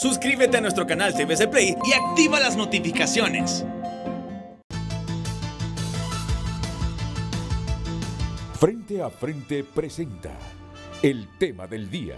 Suscríbete a nuestro canal TVC Play y activa las notificaciones. Frente a Frente presenta el tema del día.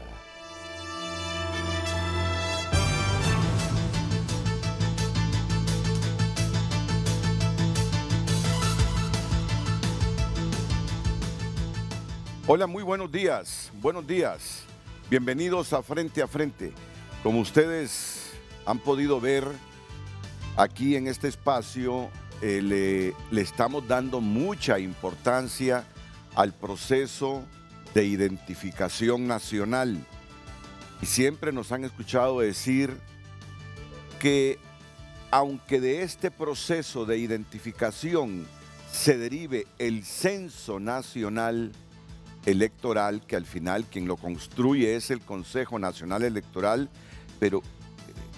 Hola, muy buenos días, buenos días. Bienvenidos a Frente a Frente. Como ustedes han podido ver aquí en este espacio, eh, le, estamos dando mucha importancia al proceso de identificación nacional. Y siempre nos han escuchado decir que aunque de este proceso de identificación se derive el censo nacional electoral, que al final quien lo construye es el Consejo Nacional Electoral, pero eh,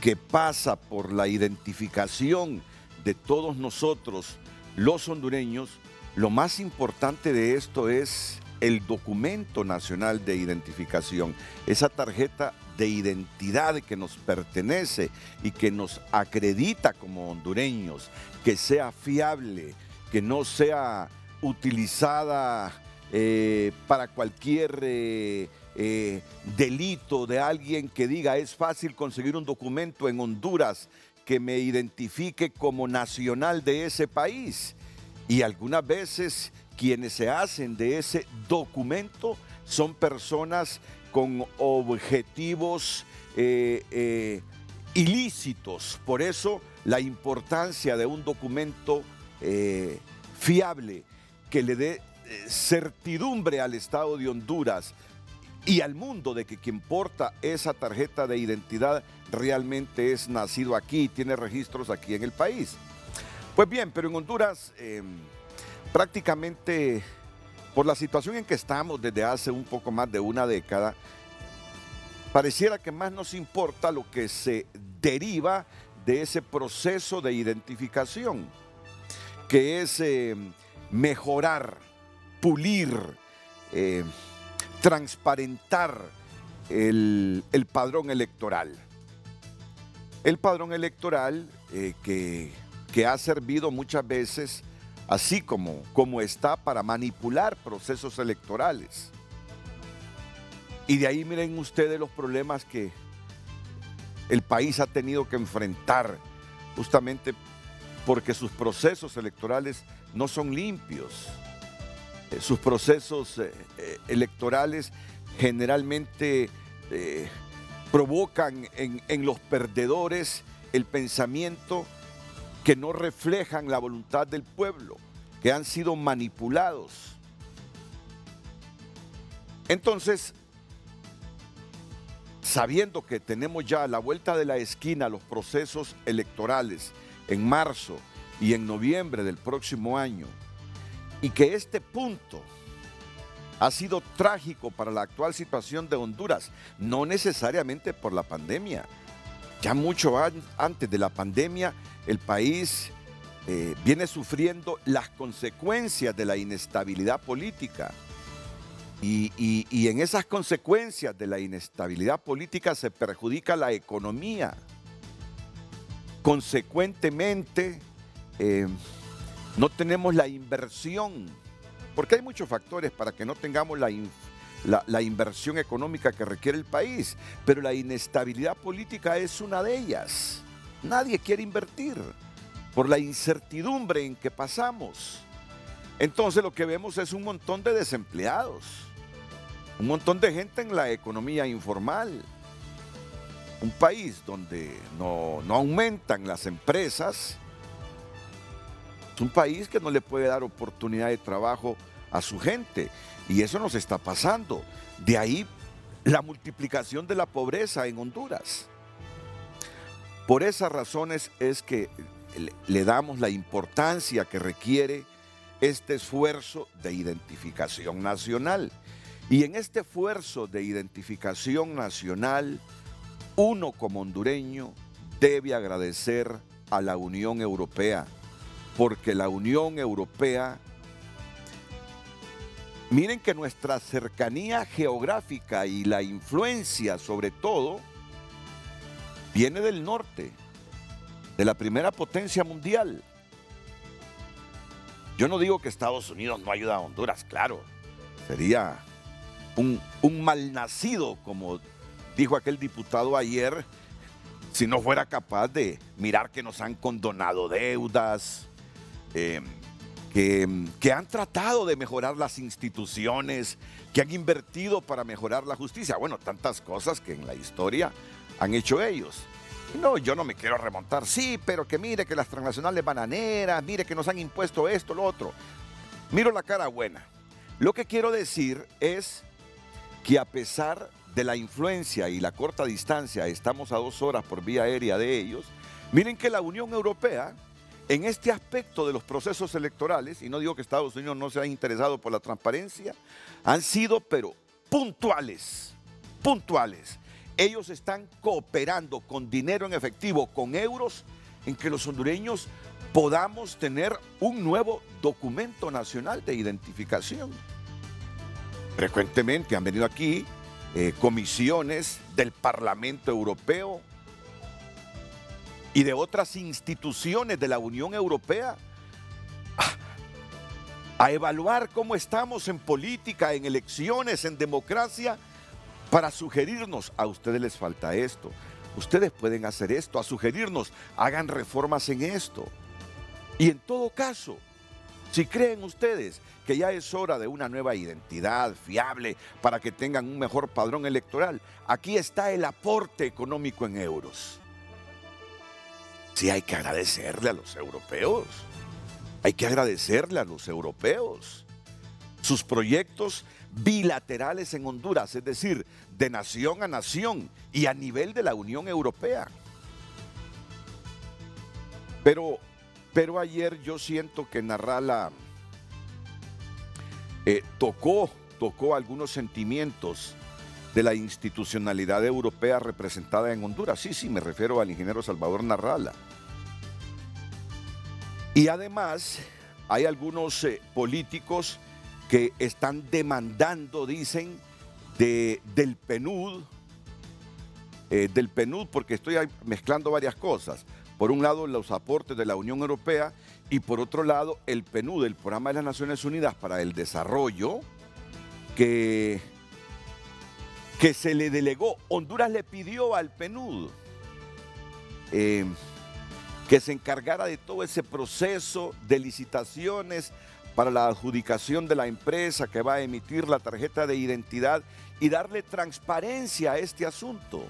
que pasa por la identificación de todos nosotros, los hondureños, lo más importante de esto es el documento nacional de identificación, esa tarjeta de identidad que nos pertenece y que nos acredita como hondureños, que sea fiable, que no sea utilizada eh, para cualquier... Eh, eh, delito de alguien que diga es fácil conseguir un documento en Honduras que me identifique como nacional de ese país. Y algunas veces quienes se hacen de ese documento son personas con objetivos eh, eh, ilícitos. Por eso la importancia de un documento fiable que le dé certidumbre al Estado de Honduras y al mundo de que quien porta esa tarjeta de identidad realmente es nacido aquí y tiene registros aquí en el país. Pues bien, pero en Honduras em, prácticamente por la situación en que estamos desde hace un poco más de una década, pareciera que más nos importa lo que se deriva de ese proceso de identificación, que es em, mejorar, pulir. Em, transparentar el, el padrón electoral. El padrón electoral eh, que, que, ha servido muchas veces, así como, como está, para manipular procesos electorales. Y de ahí miren ustedes los problemas que el país ha tenido que enfrentar justamente porque sus procesos electorales no son limpios sus procesos eh, eh, electorales generalmente eh, provocan en, los perdedores el pensamiento que no reflejan la voluntad del pueblo, que han sido manipulados. Entonces, sabiendo que tenemos ya la vuelta de la esquina los procesos electorales en marzo y en noviembre del próximo año, y que este punto ha sido trágico para la actual situación de Honduras, no necesariamente por la pandemia. Ya mucho antes de la pandemia, el país eh, viene sufriendo las consecuencias de la inestabilidad política. Y, en esas consecuencias de la inestabilidad política se perjudica la economía. Consecuentemente, eh, no tenemos la inversión, porque hay muchos factores para que no tengamos la, inversión económica que requiere el país, pero la inestabilidad política es una de ellas. Nadie quiere invertir por la incertidumbre en que pasamos. Entonces lo que vemos es un montón de desempleados, un montón de gente en la economía informal, un país donde no aumentan las empresas, es un país que no le puede dar oportunidad de trabajo a su gente y eso nos está pasando. De ahí la multiplicación de la pobreza en Honduras. Por esas razones es que le damos la importancia que requiere este esfuerzo de identificación nacional. Y en este esfuerzo de identificación nacional, uno como hondureño debe agradecer a la Unión Europea, porque la Unión Europea, miren que nuestra cercanía geográfica y la influencia sobre todo viene del norte, de la primera potencia mundial. Yo no digo que Estados Unidos no ayuda a Honduras, claro, sería un, mal nacido como dijo aquel diputado ayer, si no fuera capaz de mirar que nos han condonado deudas, eh, que, que, han tratado de mejorar las instituciones, que han invertido para mejorar la justicia. Bueno, tantas cosas que en la historia han hecho ellos. No, yo no me quiero remontar, sí, pero que mire que las transnacionales bananeras, mire que nos han impuesto esto, lo otro. Miro la cara buena. Lo que quiero decir es que a pesar de la influencia y la corta distancia, estamos a dos horas por vía aérea de ellos, miren que la Unión Europea en este aspecto de los procesos electorales, y no digo que Estados Unidos no se haya interesado por la transparencia, han sido, pero puntuales, puntuales. Ellos están cooperando con dinero en efectivo, con euros, en que los hondureños podamos tener un nuevo documento nacional de identificación. Frecuentemente han venido aquí eh, comisiones del Parlamento Europeo, y de otras instituciones de la Unión Europea a, evaluar cómo estamos en política, en elecciones, en democracia, para sugerirnos, a ustedes les falta esto, ustedes pueden hacer esto, a sugerirnos, hagan reformas en esto. Y en todo caso, si creen ustedes que ya es hora de una nueva identidad fiable para que tengan un mejor padrón electoral, aquí está el aporte económico en euros. Sí, hay que agradecerle a los europeos. Hay que agradecerle a los europeos. Sus proyectos bilaterales en Honduras, es decir, de nación a nación y a nivel de la Unión Europea. Pero, pero ayer yo siento que Narrala eh, tocó, tocó algunos sentimientos de la institucionalidad europea representada en Honduras. Sí, sí, me refiero al ingeniero Salvador Narrala. Y además hay algunos eh, políticos que están demandando, dicen, de, del PNUD, eh, del PNUD, porque estoy mezclando varias cosas. Por un lado, los aportes de la Unión Europea y por otro lado, el PNUD, el Programa de las Naciones Unidas para el Desarrollo, que que se le delegó. Honduras le pidió al PNUD eh, que se encargara de todo ese proceso de licitaciones para la adjudicación de la empresa que va a emitir la tarjeta de identidad y darle transparencia a este asunto.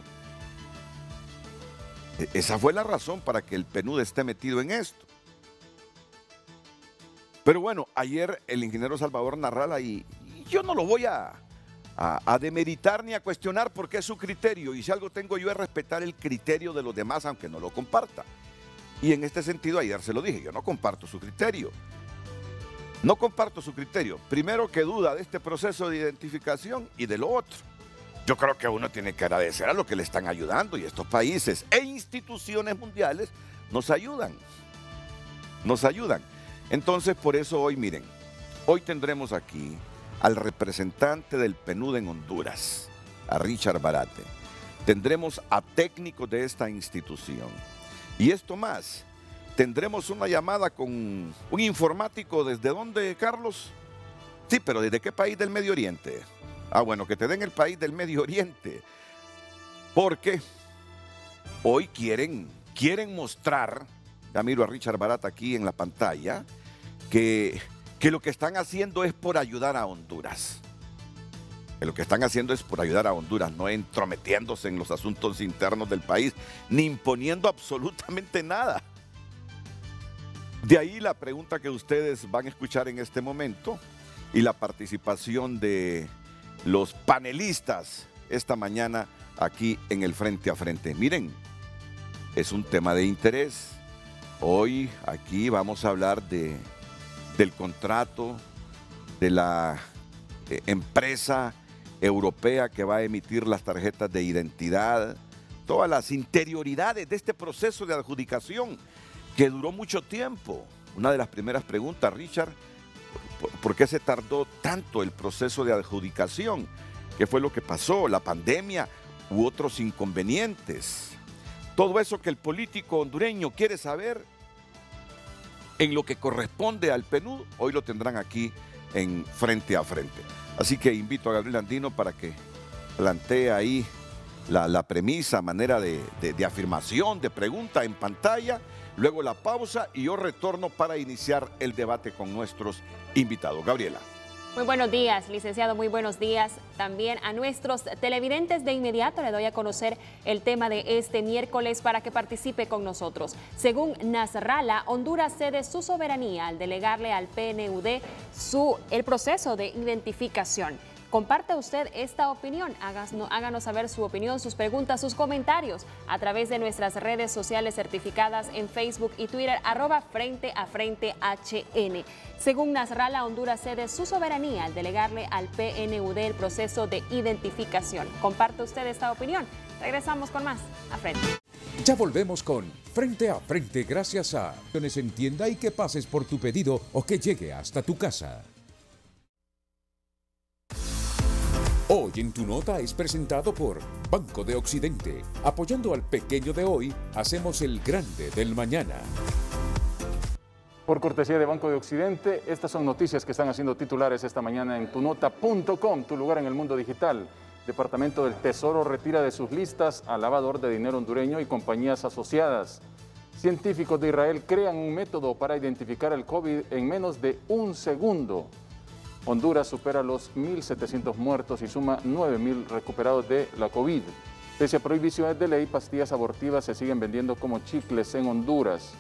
E-, esa fue la razón para que el PNUD esté metido en esto. Pero bueno, ayer el ingeniero Salvador Narrala, y yo no lo voy a, a, demeritar ni a cuestionar porque es su criterio. Y si algo tengo yo es respetar el criterio de los demás, aunque no lo comparta. Y en este sentido, ayer se lo dije, yo no comparto su criterio. No comparto su criterio. Primero que duda de este proceso de identificación y de lo otro. Yo creo que uno tiene que agradecer a lo que le están ayudando y estos países e instituciones mundiales nos ayudan. Nos ayudan. Entonces, por eso hoy, miren, hoy tendremos aquí al representante del PNUD en Honduras, a Richard Barate. Tendremos a técnicos de esta institución. Y esto más, tendremos una llamada con un informático desde dónde, Carlos? Sí, pero ¿desde qué país del Medio Oriente? Ah, bueno, que te den el país del Medio Oriente. Porque hoy quieren, quieren mostrar, ya miro a Richard Barata aquí en la pantalla, que que lo que están haciendo es por ayudar a Honduras. Que lo que están haciendo es por ayudar a Honduras, no entrometiéndose en los asuntos internos del país, ni imponiendo absolutamente nada. De ahí la pregunta que ustedes van a escuchar en este momento y la participación de los panelistas esta mañana aquí en el Frente a Frente. Miren, es un tema de interés. Hoy aquí vamos a hablar de del contrato de la eh, empresa europea que va a emitir las tarjetas de identidad, todas las interioridades de este proceso de adjudicación que duró mucho tiempo. Una de las primeras preguntas, Richard, ¿por qué se tardó tanto el proceso de adjudicación? ¿Qué fue lo que pasó? ¿La pandemia u otros inconvenientes? Todo eso que el político hondureño quiere saber en lo que corresponde al PNUD, hoy lo tendrán aquí en frente a frente. Así que invito a Gabriel Andino para que plantee ahí la, premisa, manera de afirmación, de pregunta en pantalla, luego la pausa y yo retorno para iniciar el debate con nuestros invitados. Gabriela. Muy buenos días, licenciado, muy buenos días también a nuestros televidentes. De inmediato le doy a conocer el tema de este miércoles para que participe con nosotros. Según Nasralla, Honduras cede su soberanía al delegarle al PNUD su, el proceso de identificación. Comparte usted esta opinión, háganos, saber su opinión, sus preguntas, sus comentarios a través de nuestras redes sociales certificadas en Facebook y Twitter, arroba frente a frente HN. Según Nasralla, Honduras cede su soberanía al delegarle al PNUD el proceso de identificación. Comparte usted esta opinión. Regresamos con más a Frente. Ya volvemos con Frente a Frente gracias a... ...que Entienda y que pases por tu pedido o que llegue hasta tu casa. Hoy en tu nota es presentado por Banco de Occidente. Apoyando al pequeño de hoy, hacemos el grande del mañana. Por cortesía de Banco de Occidente, estas son noticias que están haciendo titulares esta mañana en tunota.com, tu lugar en el mundo digital. Departamento del Tesoro retira de sus listas al lavador de dinero hondureño y compañías asociadas. Científicos de Israel crean un método para identificar el COVID en menos de un segundo. Honduras supera los 1.700 muertos y suma 9.000 recuperados de la COVID. Pese a prohibiciones de ley, pastillas abortivas se siguen vendiendo como chicles en Honduras.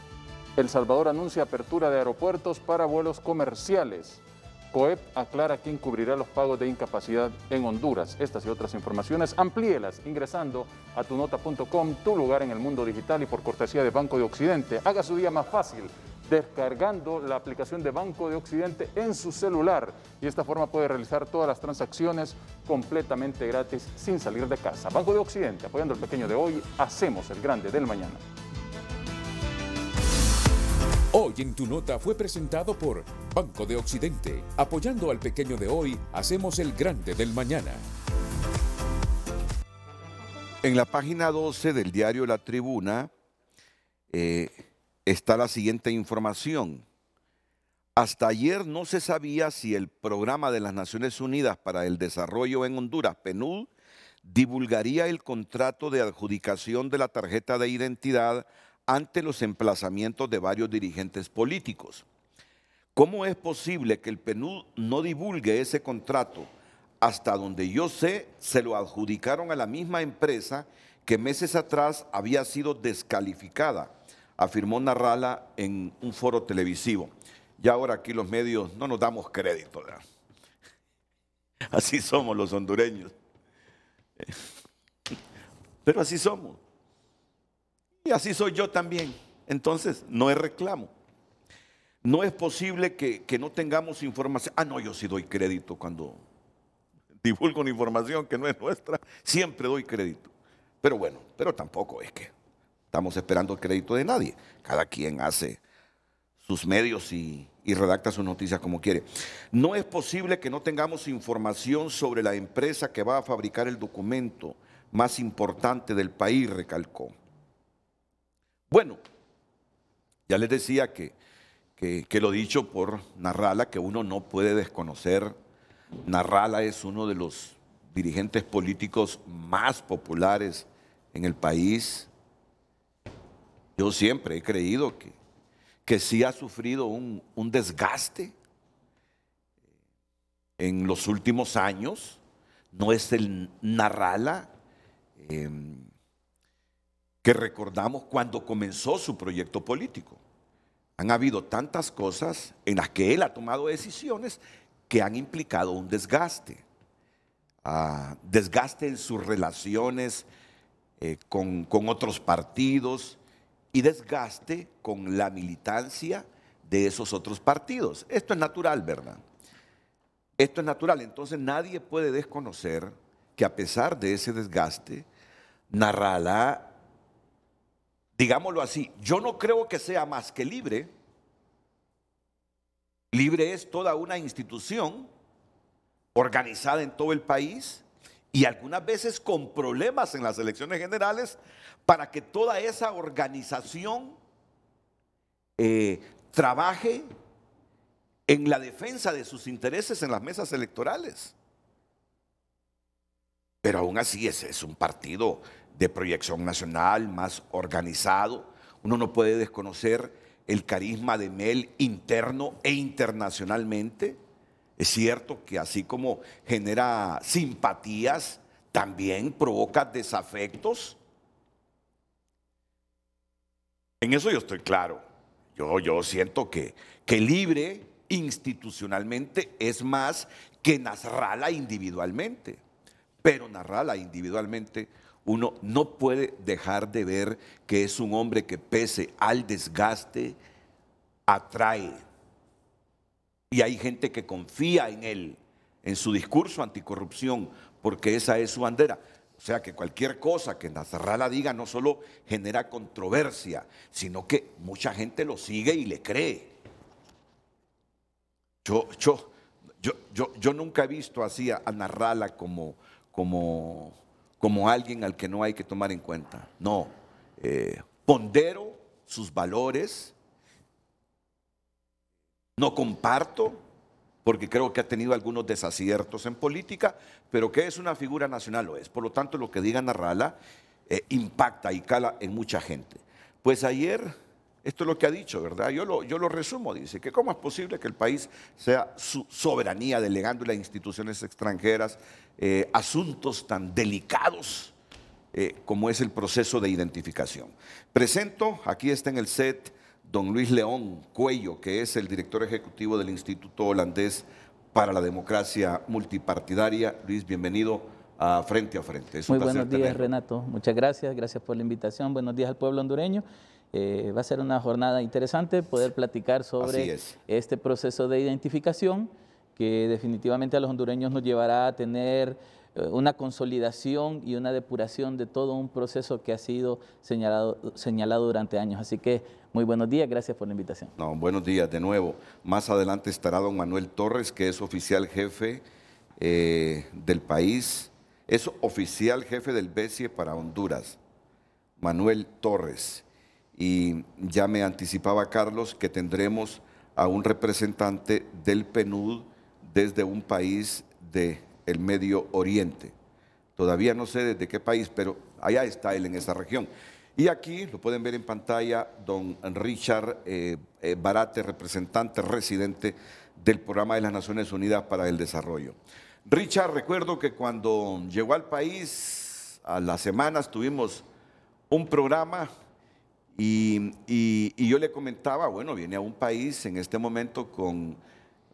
El Salvador anuncia apertura de aeropuertos para vuelos comerciales. COEP aclara quién cubrirá los pagos de incapacidad en Honduras. Estas y otras informaciones amplíelas ingresando a tunota.com, tu lugar en el mundo digital y por cortesía de Banco de Occidente. Haga su día más fácil descargando la aplicación de Banco de Occidente en su celular y de esta forma puede realizar todas las transacciones completamente gratis sin salir de casa. Banco de Occidente, apoyando al pequeño de hoy, hacemos el grande del mañana. Hoy en tu nota fue presentado por Banco de Occidente. Apoyando al pequeño de hoy, hacemos el grande del mañana. En la página 12 del diario La Tribuna, eh, está la siguiente información. Hasta ayer no se sabía si el programa de las Naciones Unidas para el Desarrollo en Honduras, PNUD, divulgaría el contrato de adjudicación de la tarjeta de identidad ante los emplazamientos de varios dirigentes políticos. ¿Cómo es posible que el PNUD no divulgue ese contrato? Hasta donde yo sé, se lo adjudicaron a la misma empresa que meses atrás había sido descalificada afirmó Narrala en un foro televisivo. Y ahora aquí los medios no nos damos crédito. Así somos los hondureños. Pero así somos. Y así soy yo también. Entonces, no es reclamo. No es posible que, que, no tengamos información. Ah, no, yo sí doy crédito cuando divulgo una información que no es nuestra. Siempre doy crédito. Pero bueno, pero tampoco es que estamos esperando el crédito de nadie. Cada quien hace sus medios y, redacta sus noticias como quiere. No es posible que no tengamos información sobre la empresa que va a fabricar el documento más importante del país, recalcó. Bueno, ya les decía que, que, que lo dicho por Narrala, que uno no puede desconocer. Narrala es uno de los dirigentes políticos más populares en el país. Yo siempre he creído que, que sí ha sufrido un, desgaste en los últimos años. No es el Narrala em, que recordamos cuando comenzó su proyecto político. Han habido tantas cosas en las que él ha tomado decisiones que han implicado un desgaste. Ah, desgaste en sus relaciones eh, con, con, otros partidos, y desgaste con la militancia de esos otros partidos. Esto es natural, ¿verdad? Esto es natural. Entonces nadie puede desconocer que a pesar de ese desgaste, Narrala, digámoslo así, yo no creo que sea más que libre. Libre es toda una institución organizada en todo el país y algunas veces con problemas en las elecciones generales, para que toda esa organización eh, trabaje en la defensa de sus intereses en las mesas electorales. Pero aún así ese es un partido de proyección nacional más organizado. Uno no puede desconocer el carisma de Mel interno e internacionalmente. Es cierto que así como genera simpatías, también provoca desafectos. En eso yo estoy claro. Yo, yo siento que, que libre institucionalmente es más que narrala individualmente. Pero narrarla individualmente uno no puede dejar de ver que es un hombre que pese al desgaste, atrae y hay gente que confía en él, en su discurso anticorrupción, porque esa es su bandera. O sea que cualquier cosa que Nazarrala diga no solo genera controversia, sino que mucha gente lo sigue y le cree. Yo, yo, yo, yo, nunca he visto así a, Narrala como, como, como alguien al que no hay que tomar en cuenta. No, eh, pondero sus valores, no comparto, porque creo que ha tenido algunos desaciertos en política, pero que es una figura nacional lo es. Por lo tanto, lo que diga Narrala eh, impacta y cala en mucha gente. Pues ayer, esto es lo que ha dicho, ¿verdad? Yo lo, yo lo resumo, dice, que cómo es posible que el país sea su soberanía delegándole a instituciones extranjeras eh, asuntos tan delicados eh, como es el proceso de identificación. Presento, aquí está en el set don Luis León Cuello, que es el director ejecutivo del Instituto Holandés para la Democracia Multipartidaria. Luis, bienvenido a Frente a Frente. Es Muy buenos días, Renato. Muchas gracias, gracias por la invitación. Buenos días al pueblo hondureño. Eh, va a ser una jornada interesante poder platicar sobre este proceso de identificación que definitivamente a los hondureños nos llevará a tener eh, una consolidación y una depuración de todo un proceso que ha sido señalado, señalado durante años. Así que muy buenos días, gracias por la invitación. No, buenos días de nuevo. Más adelante estará don Manuel Torres, que es oficial jefe eh, del país, es oficial jefe del BESIE para Honduras, Manuel Torres. Y ya me anticipaba Carlos que tendremos a un representante del PNUD desde un país del el Medio Oriente. Todavía no sé desde qué país, pero allá está él en esa región. Y aquí lo pueden ver en pantalla, don Richard eh, eh, Barate, representante residente del programa de las Naciones Unidas para el Desarrollo. Richard, recuerdo que cuando llegó al país, a las semanas tuvimos un programa y, yo le comentaba, bueno, viene a un país en este momento con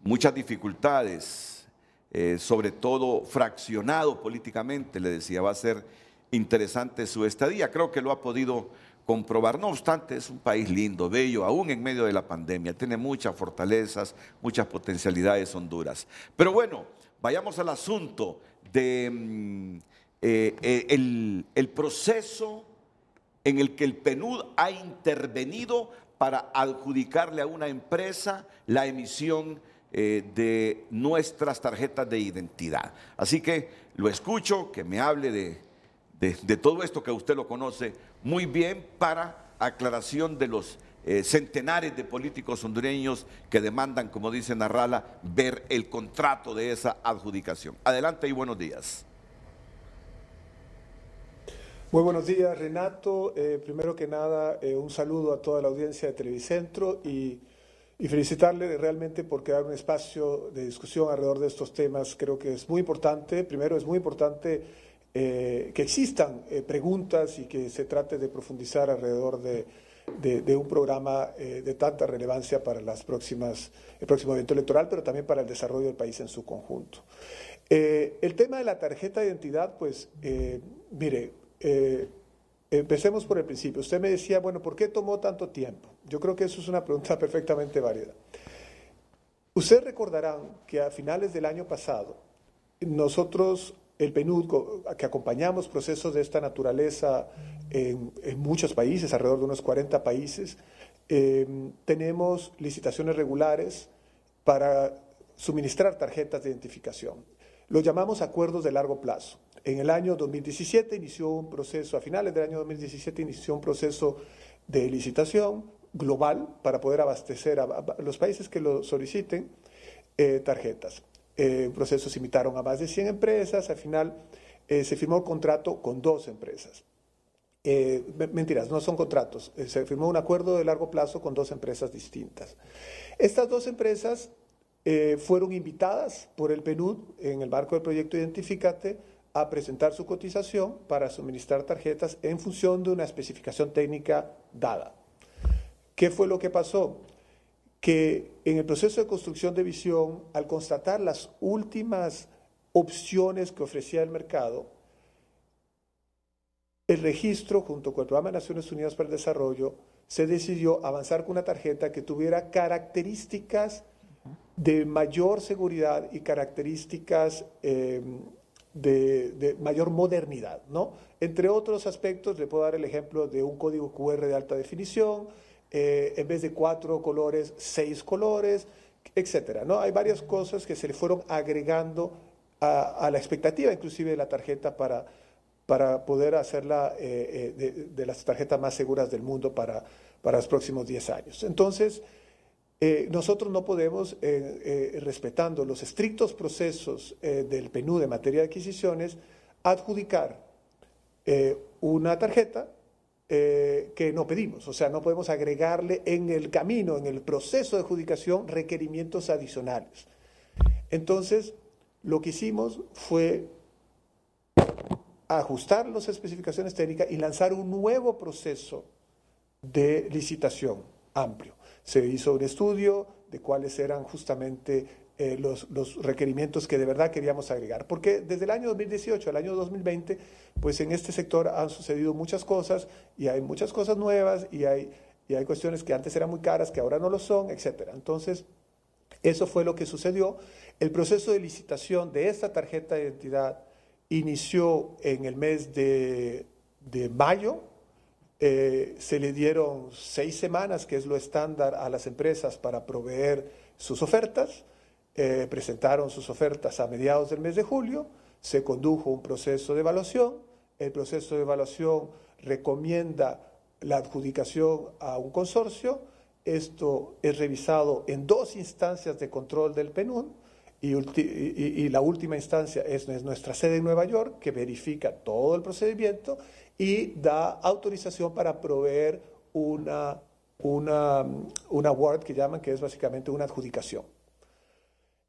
muchas dificultades, eh, sobre todo fraccionado políticamente, le decía, va a ser interesante su estadía. Creo que lo ha podido comprobar. No obstante, es un país lindo, bello, aún en medio de la pandemia. Tiene muchas fortalezas, muchas potencialidades Honduras. Pero bueno, vayamos al asunto de mm, eh, eh, el, proceso en el que el PNUD ha intervenido para adjudicarle a una empresa la emisión eh, de nuestras tarjetas de identidad. Así que lo escucho, que me hable de de, todo esto que usted lo conoce muy bien para aclaración de los eh, centenares de políticos hondureños que demandan, como dice Narrala, ver el contrato de esa adjudicación. Adelante y buenos días. Muy buenos días, Renato. Eh, primero que nada, eh, un saludo a toda la audiencia de Televicentro y, y, felicitarle realmente por crear un espacio de discusión alrededor de estos temas. Creo que es muy importante. Primero, es muy importante eh, que existan eh, preguntas y que se trate de profundizar alrededor de, un programa eh, de tanta relevancia para las próximas, el próximo evento electoral, pero también para el desarrollo del país en su conjunto. el tema de la tarjeta de identidad, pues, mire, empecemos por el principio. Usted me decía, bueno, ¿por qué tomó tanto tiempo? Yo creo que eso es una pregunta perfectamente válida. Usted recordará que a finales del año pasado nosotros el PNUD, que acompañamos procesos de esta naturaleza en, muchos países, alrededor de unos 40 países, em, tenemos licitaciones regulares para suministrar tarjetas de identificación. Lo llamamos acuerdos de largo plazo. En el año 2017 inició un proceso, a finales del año 2017 inició un proceso de licitación global para poder abastecer a, los países que lo soliciten eh, tarjetas. Eh, proceso procesos invitaron a más de 100 empresas, al final eh, se firmó un contrato con dos empresas. Eh, mentiras, no son contratos, se firmó un acuerdo de largo plazo con dos empresas distintas. Estas dos empresas fueron invitadas por el PNUD en el marco del proyecto Identificate a presentar su cotización para suministrar tarjetas en función de una especificación técnica dada. ¿Qué fue lo que pasó? que en el proceso de construcción de visión, al constatar las últimas opciones que ofrecía el mercado, el registro, junto con el Programa de Naciones Unidas para el Desarrollo, se decidió avanzar con una tarjeta que tuviera características de mayor seguridad y características eh, de, de, mayor modernidad, ¿no? Entre otros aspectos, le puedo dar el ejemplo de un código QR de alta definición, eh, en vez de cuatro colores, seis colores, etc. ¿no? Hay varias cosas que se le fueron agregando a, la expectativa, inclusive de la tarjeta, para, para poder hacerla eh, eh, de, las tarjetas más seguras del mundo para, los próximos 10 años. Entonces, nosotros no podemos, respetando los estrictos procesos del PNU de materia de adquisiciones, adjudicar una tarjeta eh, que no pedimos. O sea, no podemos agregarle en el camino, en el proceso de adjudicación, requerimientos adicionales. Entonces, lo que hicimos fue ajustar las especificaciones técnicas y lanzar un nuevo proceso de licitación amplio. Se hizo un estudio de cuáles eran justamente eh, los, requerimientos que de verdad queríamos agregar. Porque desde el año 2018 al año 2020, pues en este sector han sucedido muchas cosas y hay muchas cosas nuevas y hay, y hay cuestiones que antes eran muy caras, que ahora no lo son, etc. Entonces, eso fue lo que sucedió. El proceso de licitación de esta tarjeta de identidad inició en el mes de, mayo. Eh, se le dieron seis semanas, que es lo estándar a las empresas para proveer sus ofertas. Eh, presentaron sus ofertas a mediados del mes de julio, se condujo un proceso de evaluación, el proceso de evaluación recomienda la adjudicación a un consorcio, esto es revisado en dos instancias de control del PNUD y, la última instancia es, es nuestra sede en Nueva York que verifica todo el procedimiento y da autorización para proveer una, una, una award que llaman que es básicamente una adjudicación.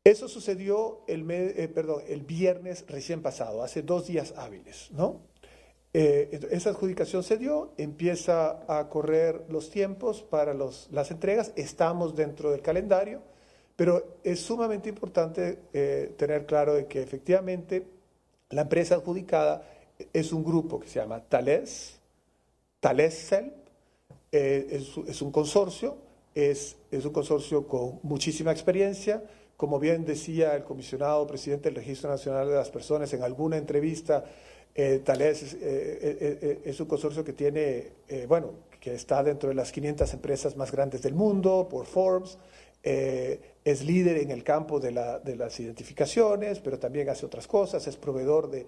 Eso sucedió el, eh, el viernes recién pasado, hace dos días hábiles, ¿no? Eh, esa adjudicación se dio, empieza a correr los tiempos para los, las entregas, estamos dentro del calendario, pero es sumamente importante eh, tener claro de que efectivamente la empresa adjudicada es un grupo que se llama Thales, Thales es, es, un consorcio, es un consorcio con muchísima experiencia, como bien decía el comisionado presidente del Registro Nacional de las Personas en alguna entrevista, eh, tal eh, eh, eh, es, un consorcio que tiene, bueno, que está dentro de las 500 empresas más grandes del mundo por Forbes, es líder en el campo de, las identificaciones, pero también hace otras cosas, es proveedor de,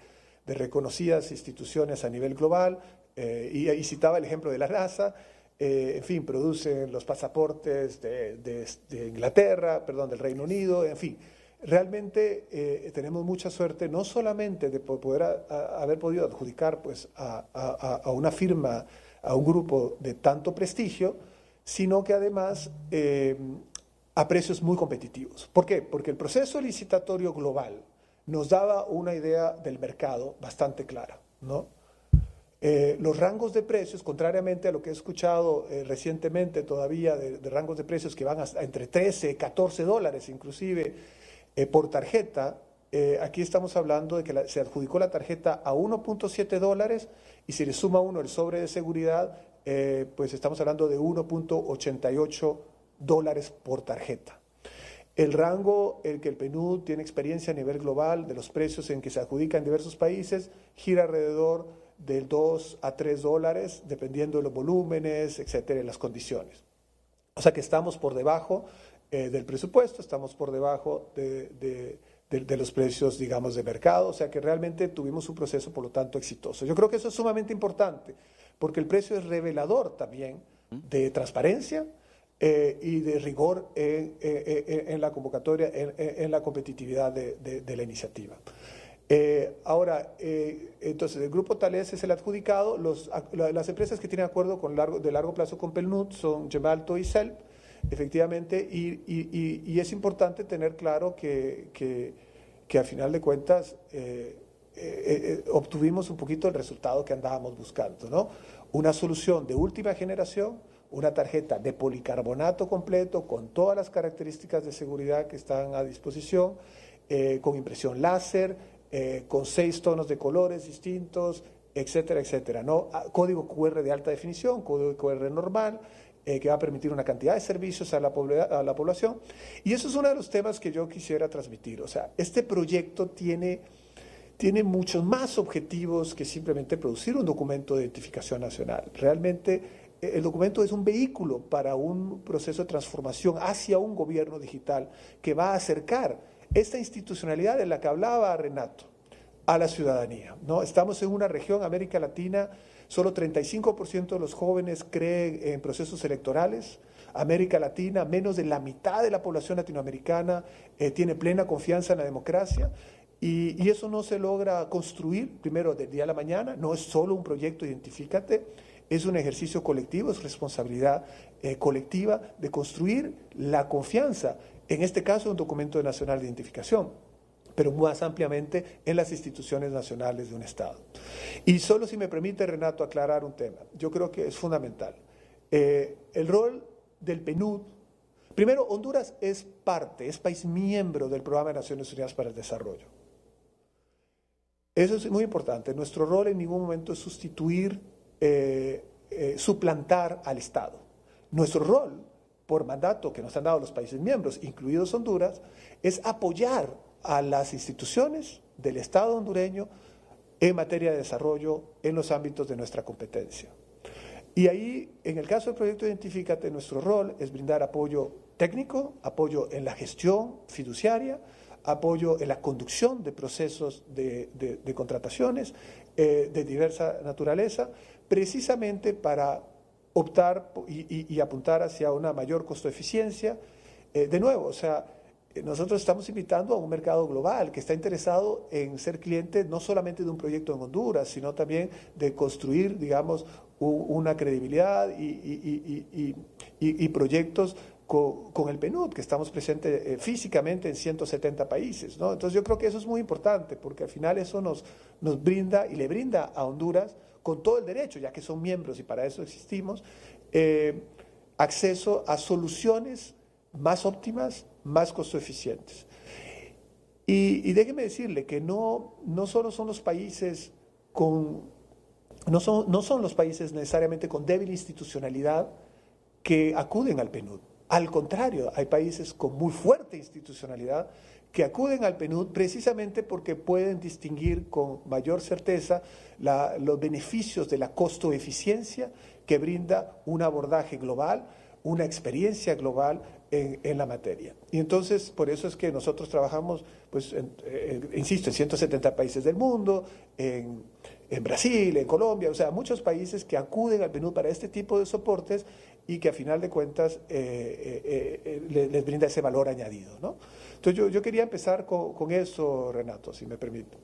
reconocidas instituciones a nivel global, y, y citaba el ejemplo de la NASA, eh, en fin, producen los pasaportes de, Inglaterra, perdón, del Reino Unido, en fin. Realmente eh, tenemos mucha suerte, no solamente de poder haber podido adjudicar pues, a, una firma, a un grupo de tanto prestigio, sino que además eh, a precios muy competitivos. ¿Por qué? Porque el proceso licitatorio global nos daba una idea del mercado bastante clara, ¿no? Eh, los rangos de precios, contrariamente a lo que he escuchado eh, recientemente todavía de, rangos de precios que van hasta entre 13, 14 dólares inclusive eh, por tarjeta, aquí estamos hablando de que se adjudicó la tarjeta a 1.7 dólares y si le suma uno el sobre de seguridad, pues estamos hablando de 1.88 dólares por tarjeta. El rango el que el PNUD tiene experiencia a nivel global de los precios en que se adjudica en diversos países gira alrededor de 2 a 3 dólares, dependiendo de los volúmenes, etcétera, y las condiciones. O sea que estamos por debajo eh, del presupuesto, estamos por debajo de, los precios, digamos, de mercado, o sea que realmente tuvimos un proceso, por lo tanto, exitoso. Yo creo que eso es sumamente importante, porque el precio es revelador también de transparencia eh, y de rigor en, la convocatoria, en, en, la competitividad de la iniciativa. Eh, ahora, eh, entonces, el grupo Tales es el adjudicado. las empresas que tienen acuerdo con largo, de largo plazo con Pelnut son Gemalto y Celp, efectivamente, y, es importante tener claro que, que, final de cuentas eh, obtuvimos un poquito el resultado que andábamos buscando, ¿no? Una solución de última generación una tarjeta de policarbonato completo con todas las características de seguridad que están a disposición, con impresión láser, eh, con seis tonos de colores distintos, etcétera, etcétera. ¿no? Ah, código QR de alta definición, código QR normal, eh, que va a permitir una cantidad de servicios a la, a la población. Y eso es uno de los temas que yo quisiera transmitir. O sea, este proyecto tiene, tiene muchos más objetivos que simplemente producir un documento de identificación nacional. Realmente eh, el documento es un vehículo para un proceso de transformación hacia un gobierno digital que va a acercar esta institucionalidad de la que hablaba Renato a la ciudadanía. ¿no? Estamos en una región, América Latina, solo 35% de los jóvenes creen en procesos electorales. América Latina, menos de la mitad de la población latinoamericana eh, tiene plena confianza en la democracia. Y, eso no se logra construir, primero, del día a la mañana, no es solo un proyecto Identifícate, es un ejercicio colectivo, es responsabilidad eh, colectiva de construir la confianza en este caso, un documento nacional de identificación, pero más ampliamente en las instituciones nacionales de un Estado. Y solo si me permite, Renato, aclarar un tema. Yo creo que es fundamental. Eh, el rol del PNUD, primero, Honduras es parte, es país miembro del Programa de Naciones Unidas para el Desarrollo. Eso es muy importante. Nuestro rol en ningún momento es sustituir, eh, eh, suplantar al Estado. Nuestro rol por mandato que nos han dado los países miembros, incluidos Honduras, es apoyar a las instituciones del Estado hondureño en materia de desarrollo en los ámbitos de nuestra competencia. Y ahí, en el caso del proyecto Identifícate, nuestro rol es brindar apoyo técnico, apoyo en la gestión fiduciaria, apoyo en la conducción de procesos de, contrataciones eh, de diversa naturaleza, precisamente para optar y, apuntar hacia una mayor costo-eficiencia. Eh, de nuevo, o sea, eh, nosotros estamos invitando a un mercado global que está interesado en ser cliente no solamente de un proyecto en Honduras, sino también de construir, digamos, una credibilidad y, proyectos con, el PNUD, que estamos presentes eh, físicamente en 170 países. Entonces yo creo que eso es muy importante, porque al final eso nos brinda y le brinda a Honduras con todo el derecho, ya que son miembros y para eso existimos, eh, acceso a soluciones más óptimas, más costo eficientes. Y, déjeme decirle que no, no solo son los países con, no no son los países necesariamente con débil institucionalidad que acuden al PNUD. Al contrario, hay países con muy fuerte institucionalidad que acuden al PNUD precisamente porque pueden distinguir con mayor certeza los beneficios de la costo-eficiencia que brinda un abordaje global, una experiencia global en, la materia. Y entonces, por eso es que nosotros trabajamos, pues, en, insisto, en 170 países del mundo, en, Brasil, en Colombia, o sea, muchos países que acuden al PNUD para este tipo de soportes y que a final de cuentas eh, eh, eh, les, les brinda ese valor añadido, ¿no? yo, quería empezar con, eso, Renato, si me permite.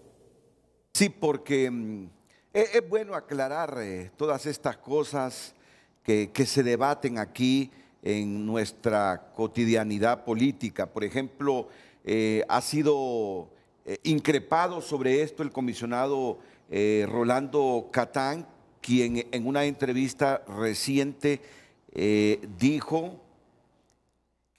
Sí, porque mm, e, es, bueno aclarar eh, todas estas cosas que, se debaten aquí en nuestra cotidianidad política. Por ejemplo, eh, ha sido eh, increpado sobre esto el comisionado Rolando Catán, quien en una entrevista reciente dijo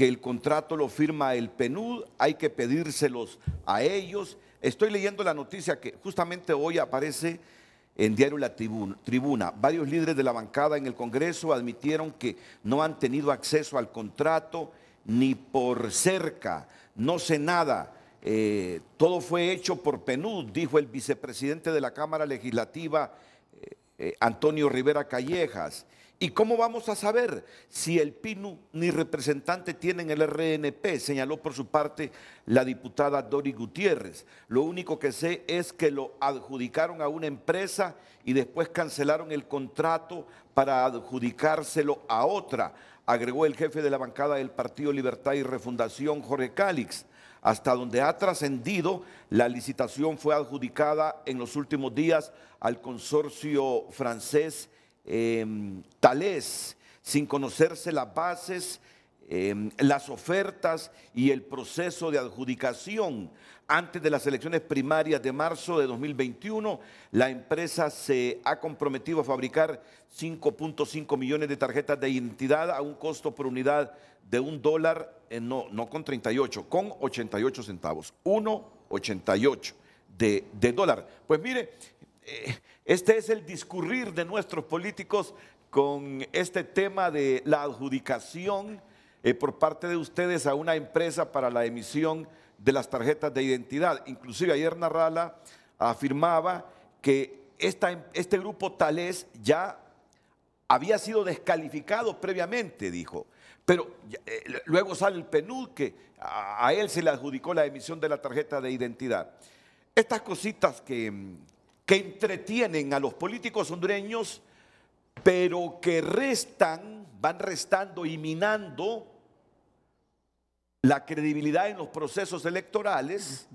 que el contrato lo firma el PNUD, hay que pedírselos a ellos. Estoy leyendo la noticia que justamente hoy aparece en diario La Tribuna. Varios líderes de la bancada en el Congreso admitieron que no han tenido acceso al contrato ni por cerca, no sé nada. Eh, todo fue hecho por PNUD, dijo el vicepresidente de la Cámara Legislativa, eh, eh, Antonio Rivera Callejas. ¿Y cómo vamos a saber si el PINU ni representante tienen el RNP? Señaló por su parte la diputada Dori Gutiérrez. Lo único que sé es que lo adjudicaron a una empresa y después cancelaron el contrato para adjudicárselo a otra, agregó el jefe de la bancada del Partido Libertad y Refundación, Jorge Cálix. Hasta donde ha trascendido, la licitación fue adjudicada en los últimos días al consorcio francés Em, tal es, sin conocerse las bases, em, las ofertas y el proceso de adjudicación. Antes de las elecciones primarias de marzo de 2021, la empresa se ha comprometido a fabricar 5.5 millones de tarjetas de identidad a un costo por unidad de un dólar, eh, no, no con 38, con 88 centavos, 1.88 de, de dólar. Pues mire, eh, este es el discurrir de nuestros políticos con este tema de la adjudicación eh, por parte de ustedes a una empresa para la emisión de las tarjetas de identidad. Inclusive ayer Narrala afirmaba que em, este grupo Tales ya había sido descalificado previamente, dijo. Pero eh, luego sale el PNUD que a, él se le adjudicó la emisión de la tarjeta de identidad. Estas cositas que mm, que entretienen a los políticos hondureños, pero que restan, van restando y minando la credibilidad en los procesos electorales.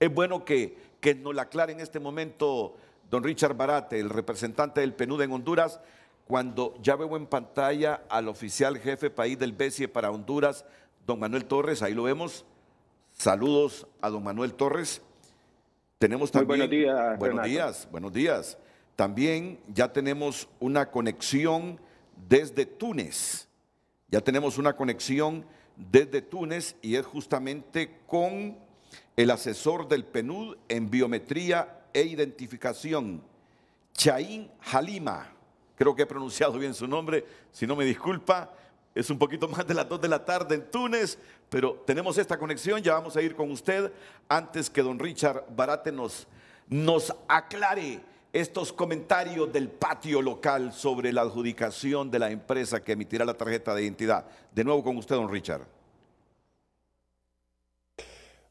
Es bueno que, nos lo aclare en este momento don Richard Barate, el representante del PNUD en Honduras, cuando ya veo en pantalla al oficial jefe país del BESIE para Honduras, don Manuel Torres, ahí lo vemos. Saludos a don Manuel Torres. Tenemos también, buenos días. Buenos días, buenos días. También ya tenemos una conexión desde Túnez. Ya tenemos una conexión desde Túnez y es justamente con el asesor del PNUD en biometría e identificación, Chaín Halima. Creo que he pronunciado bien su nombre, si no me disculpa. Es un poquito más de las 2 de la tarde en Túnez, pero tenemos esta conexión, ya vamos a ir con usted antes que don Richard Barate nos, aclare estos comentarios del patio local sobre la adjudicación de la empresa que emitirá la tarjeta de identidad. De nuevo con usted, don Richard.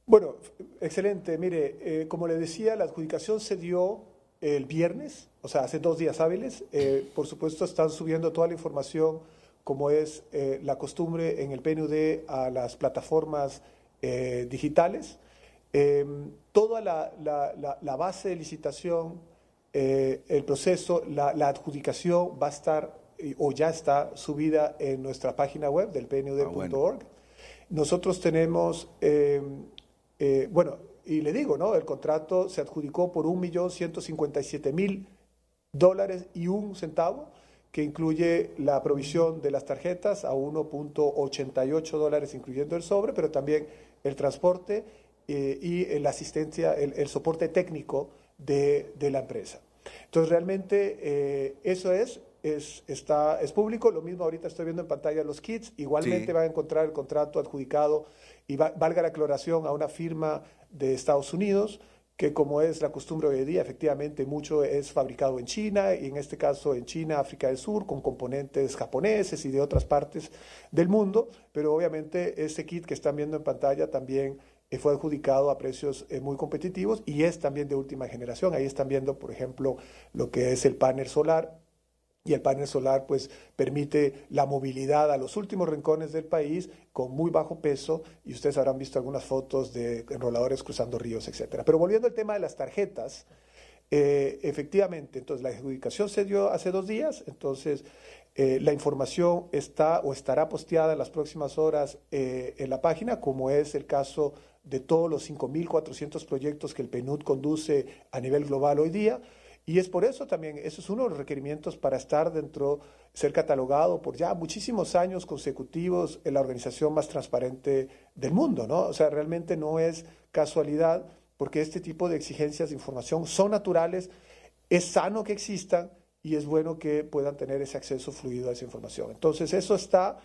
Bueno, excelente. Mire, eh, como le decía, la adjudicación se dio el viernes, o sea, hace dos días hábiles. Eh, por supuesto, están subiendo toda la información como es eh, la costumbre en el PNUD a las plataformas eh, digitales. Em, toda la, base de licitación, eh, el proceso, la, adjudicación va a estar o ya está subida en nuestra página web del pnud.org. Ah, Nosotros tenemos, em, bueno, y le digo, ¿no? El contrato se adjudicó por 1.157.000 dólares y un centavo que incluye la provisión de las tarjetas a 1.88 dólares, incluyendo el sobre, pero también el transporte eh, y la asistencia, el, soporte técnico de, la empresa. Entonces, realmente eh, eso es, es, está, es público. Lo mismo ahorita estoy viendo en pantalla los kits. Igualmente va a encontrar el contrato adjudicado y valga la aclaración a una firma de Estados Unidos que como es la costumbre hoy en día, efectivamente mucho es fabricado en China, y en este caso en China, África del Sur, con componentes japoneses y de otras partes del mundo, pero obviamente este kit que están viendo en pantalla también eh, fue adjudicado a precios eh, muy competitivos y es también de última generación. Ahí están viendo, por ejemplo, lo que es el panel solar y el panel solar pues permite la movilidad a los últimos rincones del país con muy bajo peso y ustedes habrán visto algunas fotos de enroladores cruzando ríos, etcétera. Pero volviendo al tema de las tarjetas, eh, efectivamente, entonces la adjudicación se dio hace dos días, entonces eh, la información está o estará posteada en las próximas horas eh, en la página, como es el caso de todos los 5.400 proyectos que el PNUD conduce a nivel global hoy día. Y es por eso también, eso es uno de los requerimientos para estar dentro, ser catalogado por ya muchísimos años consecutivos en la organización más transparente del mundo, ¿no? O sea, realmente no es casualidad porque este tipo de exigencias de información son naturales, es sano que existan y es bueno que puedan tener ese acceso fluido a esa información. Entonces, eso está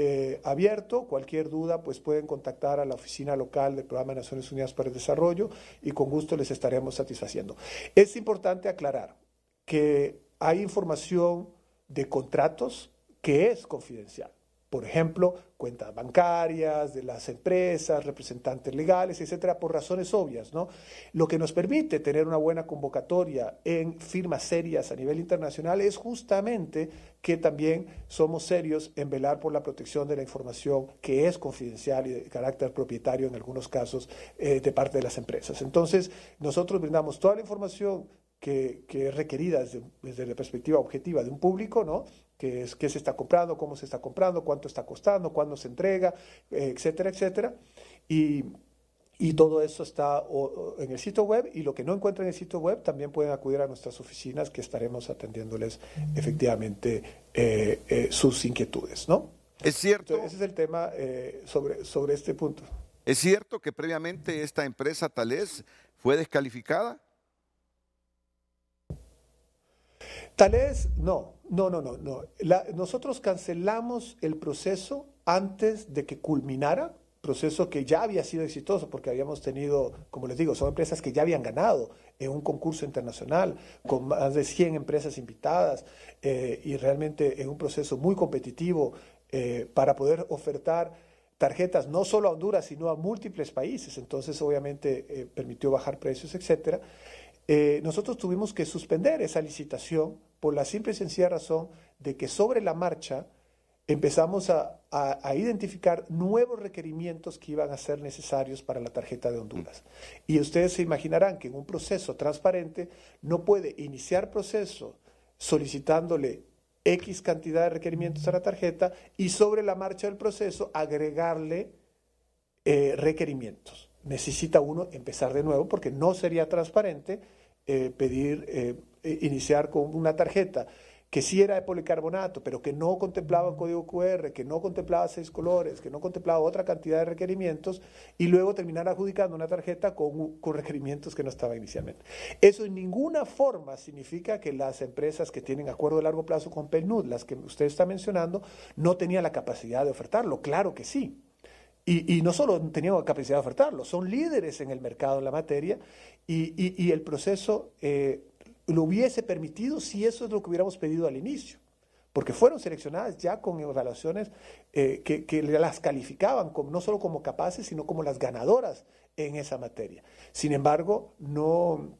eh, abierto. Cualquier duda, pues pueden contactar a la oficina local del Programa de Naciones Unidas para el Desarrollo y con gusto les estaremos satisfaciendo. Es importante aclarar que hay información de contratos que es confidencial. Por ejemplo, cuentas bancarias, de las empresas, representantes legales, etcétera, por razones obvias, ¿no? Lo que nos permite tener una buena convocatoria en firmas serias a nivel internacional es justamente que también somos serios en velar por la protección de la información que es confidencial y de carácter propietario en algunos casos eh, de parte de las empresas. Entonces, nosotros brindamos toda la información que, es requerida desde, la perspectiva objetiva de un público, ¿no? Que es qué se está comprando, cómo se está comprando, cuánto está costando, cuándo se entrega, eh, etcétera, etcétera. Y, todo eso está en el sitio web y lo que no encuentran en el sitio web también pueden acudir a nuestras oficinas que estaremos atendiéndoles efectivamente eh, eh, sus inquietudes, ¿no? Es cierto. ese es el tema sobre, sobre este punto. ¿Es cierto que previamente esta empresa Talés fue descalificada? Tal vez, no, no, no, no. no. nosotros cancelamos el proceso antes de que culminara, proceso que ya había sido exitoso porque habíamos tenido, como les digo, son empresas que ya habían ganado en un concurso internacional con más de 100 empresas invitadas eh, y realmente en un proceso muy competitivo eh, para poder ofertar tarjetas no solo a Honduras, sino a múltiples países. Entonces, obviamente, eh, permitió bajar precios, etcétera. Eh, nosotros tuvimos que suspender esa licitación por la simple y sencilla razón de que sobre la marcha empezamos a, identificar nuevos requerimientos que iban a ser necesarios para la tarjeta de Honduras. Y ustedes se imaginarán que en un proceso transparente no puede iniciar proceso solicitándole X cantidad de requerimientos a la tarjeta y sobre la marcha del proceso agregarle eh, requerimientos. Necesita uno empezar de nuevo porque no sería transparente eh, pedir, eh, iniciar con una tarjeta que sí era de policarbonato, pero que no contemplaba código QR, que no contemplaba seis colores, que no contemplaba otra cantidad de requerimientos, y luego terminar adjudicando una tarjeta con, requerimientos que no estaba inicialmente. Eso en ninguna forma significa que las empresas que tienen acuerdo de largo plazo con PENUD, las que usted está mencionando, no tenían la capacidad de ofertarlo. Claro que sí. Y, y, no solo tenían capacidad de ofertarlo, son líderes en el mercado en la materia y, el proceso eh, lo hubiese permitido si eso es lo que hubiéramos pedido al inicio, porque fueron seleccionadas ya con evaluaciones eh, que, las calificaban no solo como capaces, sino como las ganadoras en esa materia. Sin embargo, no...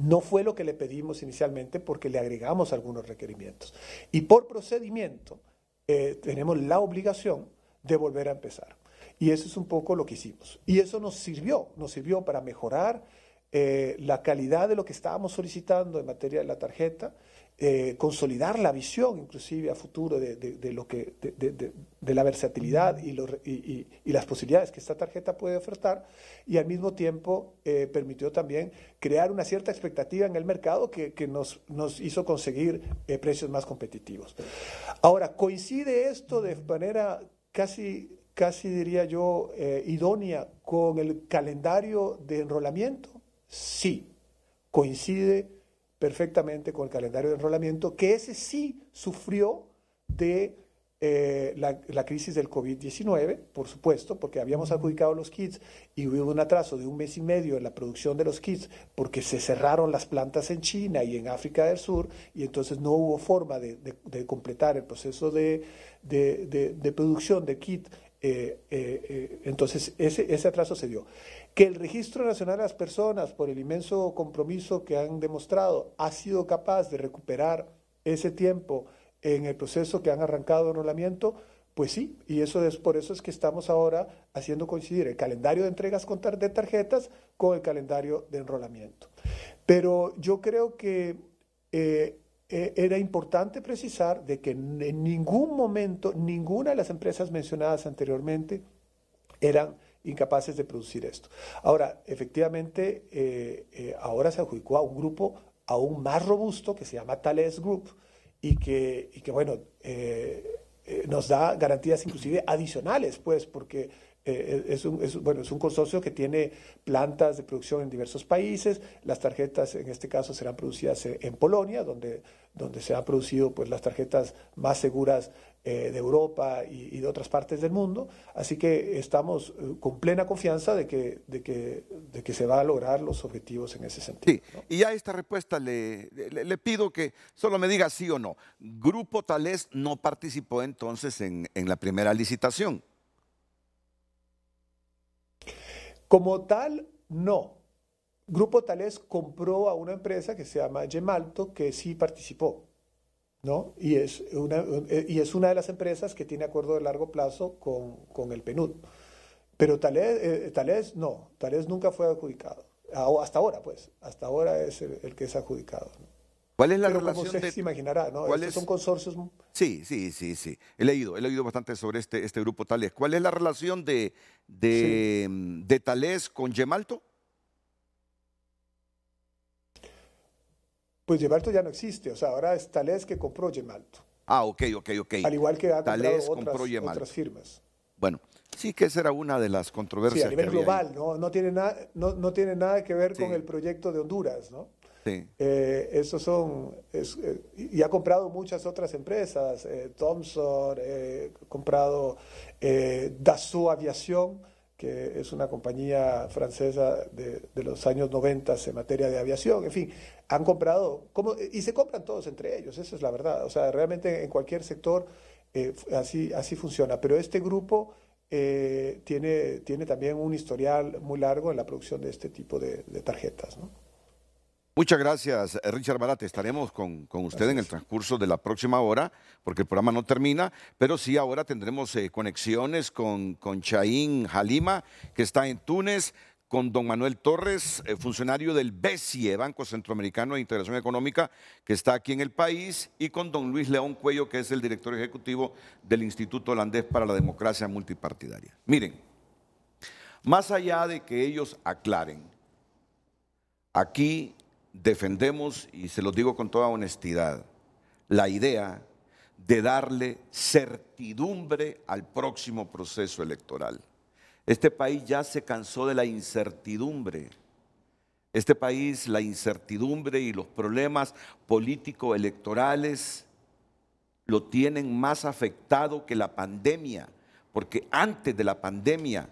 No fue lo que le pedimos inicialmente porque le agregamos algunos requerimientos. Y por procedimiento eh, tenemos la obligación de volver a empezar. Y eso es un poco lo que hicimos. Y eso nos sirvió, nos sirvió para mejorar eh, la calidad de lo que estábamos solicitando en materia de la tarjeta, eh, consolidar la visión inclusive a futuro de, lo que, de, la versatilidad y, las posibilidades que esta tarjeta puede ofertar y al mismo tiempo eh, permitió también crear una cierta expectativa en el mercado que, nos, nos, hizo conseguir precios más competitivos. Ahora, coincide esto de manera casi, casi diría yo, idónea con el calendario de enrolamiento sí coincide perfectamente con el calendario de enrolamiento, que ese sí sufrió de eh, la, crisis del COVID-19, por supuesto, porque habíamos adjudicado los kits y hubo un atraso de un mes y medio en la producción de los kits porque se cerraron las plantas en China y en África del Sur y entonces no hubo forma de, completar el proceso de, producción de kit. Eh, eh, entonces ese atraso se dio que el Registro Nacional de las Personas, por el inmenso compromiso que han demostrado, ha sido capaz de recuperar ese tiempo en el proceso que han arrancado de enrolamiento, pues sí, y eso es por eso es que estamos ahora haciendo coincidir el calendario de entregas de tarjetas con el calendario de enrolamiento. Pero yo creo que eh, e-, era importante precisar de que en ningún momento ninguna de las empresas mencionadas anteriormente eran incapaces de producir esto. Ahora, efectivamente, eh, eh, ahora se adjudicó a un grupo aún más robusto que se llama Thales Group y que, que bueno, eh, nos da garantías inclusive adicionales, pues, porque es un, bueno, es un consorcio que tiene plantas de producción en diversos países. Las tarjetas, en este caso, serán producidas en, Polonia, donde, donde se han producido pues, las tarjetas más seguras eh, de Europa y, de otras partes del mundo. Así que estamos eh, con plena confianza de que, de, que, de que se van a lograr los objetivos en ese sentido. Sí. Y a esta respuesta le, le, pido que solo me diga sí o no. Grupo Talés no participó entonces en, en la primera licitación. Como tal, no. Grupo Tales compró a una empresa que se llama Gemalto, que sí participó. ¿no? Y es una, eh, y es una de las empresas que tiene acuerdo de largo plazo con, con el PNUD. Pero Talés, eh, no, Talés nunca fue adjudicado. Ah, hasta ahora, pues, hasta ahora es el, que es adjudicado. ¿Cuál es la relación? Como de... se imaginará, ¿no? son consorcios. Sí, sí, sí, sí. He leído, he leído bastante sobre este, este grupo Talés. ¿Cuál es la relación de, de, con Gemalto? Pues Gemalto ya no existe, o sea, ahora es Tales que compró Gemalto. Ah, ok, ok, ok. Al igual que ha comprado otras, otras firmas. Bueno, sí que esa era una de las controversias. a nivel global, ¿no? No tiene, nada, no, tiene nada que ver con el proyecto de Honduras, ¿no? Sí. Eh, esos son, eh, y ha comprado muchas otras empresas, eh, Thomson, ha comprado Dassault Aviación, que es una compañía francesa de, de, los años 90 en materia de aviación, en fin, han comprado, y se compran todos entre ellos, esa es la verdad. O sea, realmente en cualquier sector eh, así, así funciona. Pero este grupo eh, tiene, tiene también un historial muy largo en la producción de este tipo de, tarjetas. Muchas gracias, eh, Richard Barate. Estaremos con, usted en el transcurso de la próxima hora, porque el programa no termina, pero sí ahora tendremos conexiones con, con Chaín Halima, que está en Túnez con don Manuel Torres, eh, funcionario del BESIE, Banco Centroamericano de Integración Económica, que está aquí en el país, y con don Luis León Cuello, que es el director ejecutivo del Instituto Holandés para la Democracia Multipartidaria. Miren, más allá de que ellos aclaren, aquí defendemos, y se los digo con toda honestidad, la idea de darle certidumbre al próximo proceso electoral. Este país ya se cansó de la incertidumbre. Este país, la incertidumbre y los problemas político-electorales lo tienen más afectado que la pandemia, porque antes de la pandemia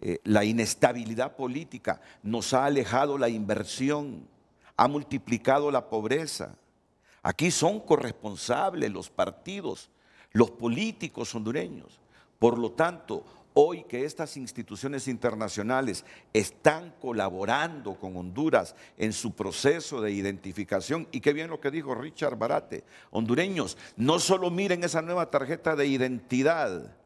eh, la inestabilidad política nos ha alejado la inversión, ha multiplicado la pobreza. Aquí son corresponsables los partidos, los políticos hondureños. Por lo tanto, Hoy que estas instituciones internacionales están colaborando con Honduras en su proceso de identificación, y qué bien lo que dijo Richard Barate, hondureños, no solo miren esa nueva tarjeta de identidad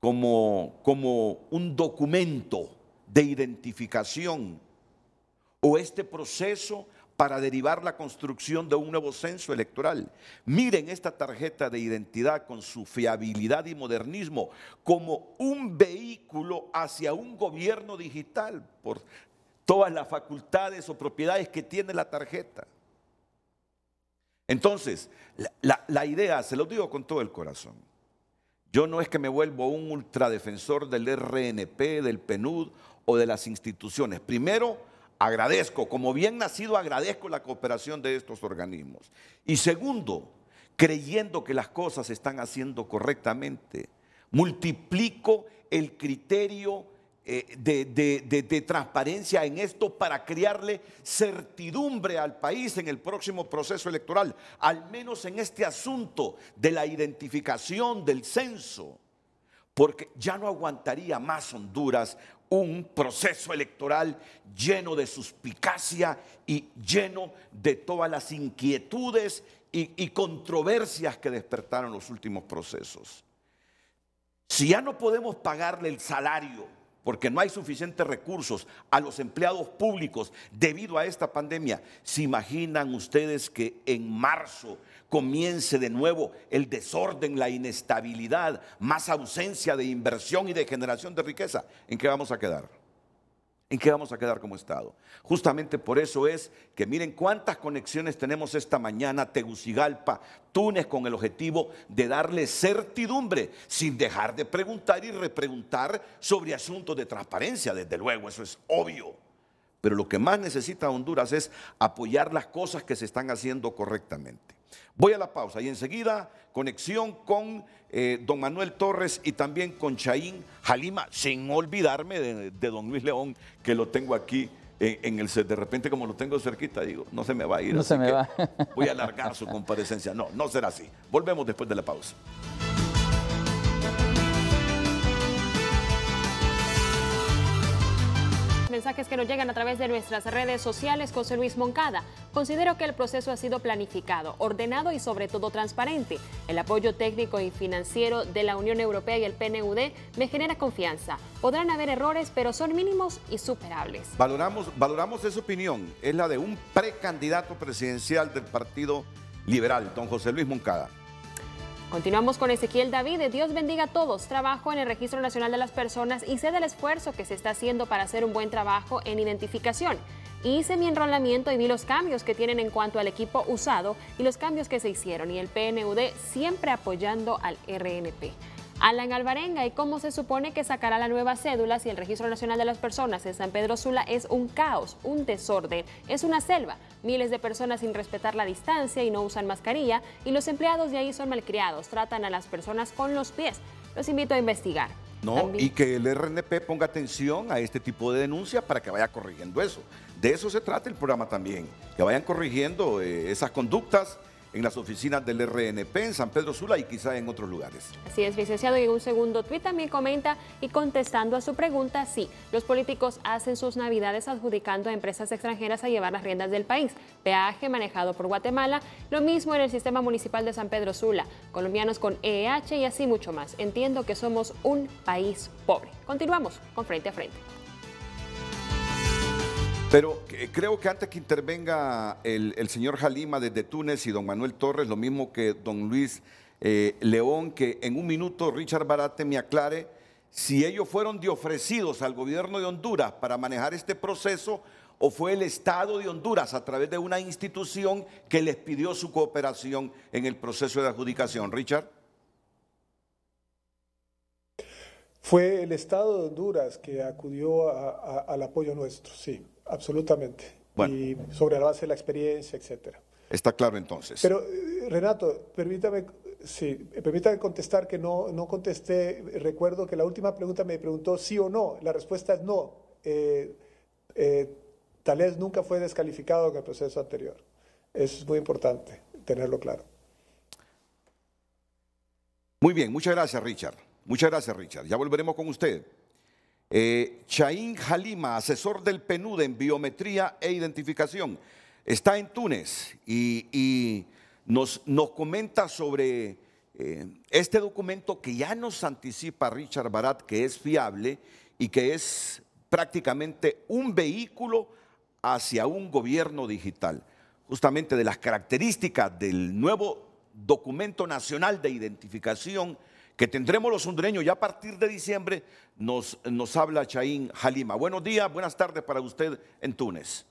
como, como un documento de identificación o este proceso para derivar la construcción de un nuevo censo electoral. Miren esta tarjeta de identidad con su fiabilidad y modernismo como un vehículo hacia un gobierno digital por todas las facultades o propiedades que tiene la tarjeta. Entonces, la, idea, se lo digo con todo el corazón, yo no es que me vuelvo un ultradefensor del RNP, del PNUD o de las instituciones. Primero, agradezco, como bien nacido agradezco la cooperación de estos organismos. Y segundo, creyendo que las cosas se están haciendo correctamente, multiplico el criterio eh, de, transparencia en esto para crearle certidumbre al país en el próximo proceso electoral, al menos en este asunto de la identificación del censo, porque ya no aguantaría más Honduras un proceso electoral lleno de suspicacia y lleno de todas las inquietudes y, controversias que despertaron los últimos procesos. Si ya no podemos pagarle el salario porque no hay suficientes recursos a los empleados públicos debido a esta pandemia. ¿Se imaginan ustedes que en marzo comience de nuevo el desorden, la inestabilidad, más ausencia de inversión y de generación de riqueza? ¿En qué vamos a quedar? en qué vamos a quedar como estado. Justamente por eso es que miren cuántas conexiones tenemos esta mañana, Tegucigalpa, Túnez, con el objetivo de darle certidumbre, sin dejar de preguntar y repreguntar sobre asuntos de transparencia, desde luego, eso es obvio. Pero lo que más necesita Honduras es apoyar las cosas que se están haciendo correctamente. Voy a la pausa y enseguida conexión con eh, don Manuel Torres y también con Chaín Jalima, sin olvidarme de, don Luis León, que lo tengo aquí eh, en, el set. De repente, como lo tengo cerquita, digo, no se me va a ir. No se me va. Voy a alargar su comparecencia. No, no será así. Volvemos después de la pausa. Mensajes que nos llegan a través de nuestras redes sociales, José Luis Moncada. Considero que el proceso ha sido planificado, ordenado y sobre todo transparente. El apoyo técnico y financiero de la Unión Europea y el PNUD me genera confianza. Podrán haber errores, pero son mínimos y superables. Valoramos, valoramos esa opinión. Es la de un precandidato presidencial del Partido Liberal, don José Luis Moncada. Continuamos con Ezequiel David. Dios bendiga a todos. Trabajo en el Registro Nacional de las Personas y sé del esfuerzo que se está haciendo para hacer un buen trabajo en identificación. Hice mi enrolamiento y vi los cambios que tienen en cuanto al equipo usado y los cambios que se hicieron y el PNUD siempre apoyando al RNP. Alan Alvarenga y cómo se supone que sacará la nueva cédula si el Registro Nacional de las Personas en San Pedro Sula es un caos, un desorden, es una selva, miles de personas sin respetar la distancia y no usan mascarilla y los empleados de ahí son malcriados, tratan a las personas con los pies. Los invito a investigar. No, y que el RNP ponga atención a este tipo de denuncias para que vaya corrigiendo eso. De eso se trata el programa también, que vayan corrigiendo eh, esas conductas en las oficinas del RNP en San Pedro Sula y quizá en otros lugares. Así es, licenciado. Y en un segundo tuit también comenta y contestando a su pregunta, sí, los políticos hacen sus navidades adjudicando a empresas extranjeras a llevar las riendas del país. Peaje manejado por Guatemala, lo mismo en el sistema municipal de San Pedro Sula, colombianos con EEH y así mucho más. Entiendo que somos un país pobre. Continuamos con Frente a Frente. Pero eh, creo que antes que intervenga el, señor Jalima desde Túnez y don Manuel Torres, lo mismo que don Luis eh, León, que en un minuto Richard Barate me aclare si ellos fueron de ofrecidos al gobierno de Honduras para manejar este proceso o fue el Estado de Honduras a través de una institución que les pidió su cooperación en el proceso de adjudicación. Richard. Fue el Estado de Honduras que acudió al apoyo nuestro, sí. Absolutamente. Y sobre la base de la experiencia, etcétera. Está claro entonces. Pero, eh, Renato, permítame, sí, permítame contestar que no, no contesté. Recuerdo que la última pregunta me preguntó sí o no. La respuesta es no. Tal eh, vez eh, Talés nunca fue descalificado en el proceso anterior. Eso es muy importante tenerlo claro. Muy bien, muchas gracias, Richard. Muchas gracias, Richard. Ya volveremos con usted. Eh, Chaín Jalima, asesor del PNUD en biometría e identificación, está en Túnez y, nos, nos, comenta sobre eh, este documento que ya nos anticipa Richard Barat, que es fiable y que es prácticamente un vehículo hacia un gobierno digital, justamente de las características del nuevo documento nacional de identificación que tendremos los hondureños ya a partir de diciembre, nos, nos habla Chaín Halima. Buenos días, buenas tardes para usted en Túnez.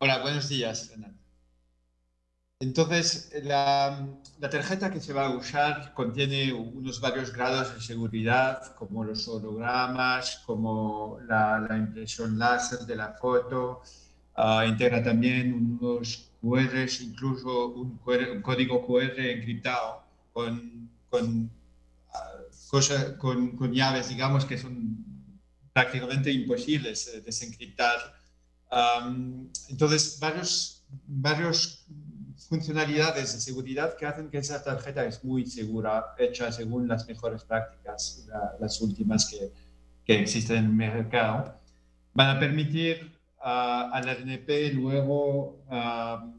Hola, buenos días, Fernando. Entonces, la, la, tarjeta que se va a usar contiene unos varios grados de seguridad, como los hologramas, como la, impresión láser de la foto, ah, integra también unos QR, incluso un, un código QR encriptado con cosas con, llaves, digamos, que son prácticamente imposibles eh, desencriptar. entonces, varios, varios funcionalidades de seguridad que hacen que esa tarjeta es muy segura, hecha según las mejores prácticas, las últimas que, que, existen en el mercado, van a permitir a al RNP luego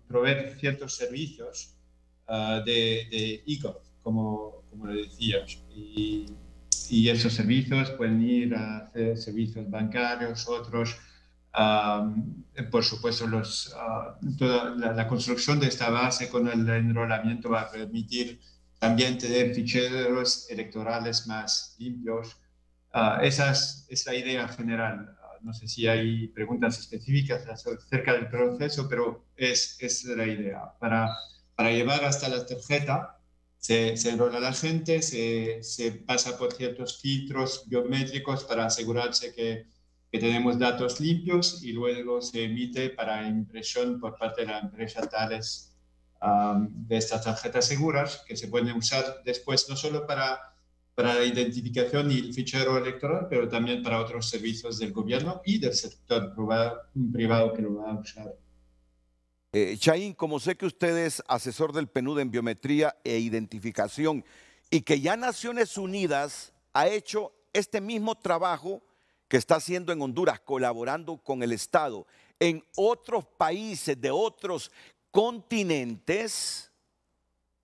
proveer ciertos servicios de, de e como, como le decías y, y, esos servicios pueden ir a hacer servicios bancarios, otros. por supuesto, los, ah, la, construcción de esta base con el enrolamiento va a permitir también tener ficheros electorales más limpios. Ah, esa es, la idea general. Ah, no sé si hay preguntas específicas acerca del proceso, pero es, es la idea. Para, para llevar hasta la tarjeta, se, enrola la gente, se, pasa por ciertos filtros biométricos para asegurarse que, tenemos datos limpios y luego se emite para impresión por parte de la empresa tales de estas tarjetas seguras que se pueden usar después no solo para para la identificación y el fichero electoral, pero también para otros servicios del gobierno y del sector privado, privado que lo va a usar. Eh, como sé que usted es asesor del PNUD en biometría e identificación y que ya Naciones Unidas ha hecho este mismo trabajo que está haciendo en Honduras, colaborando con el Estado, en otros países de otros continentes,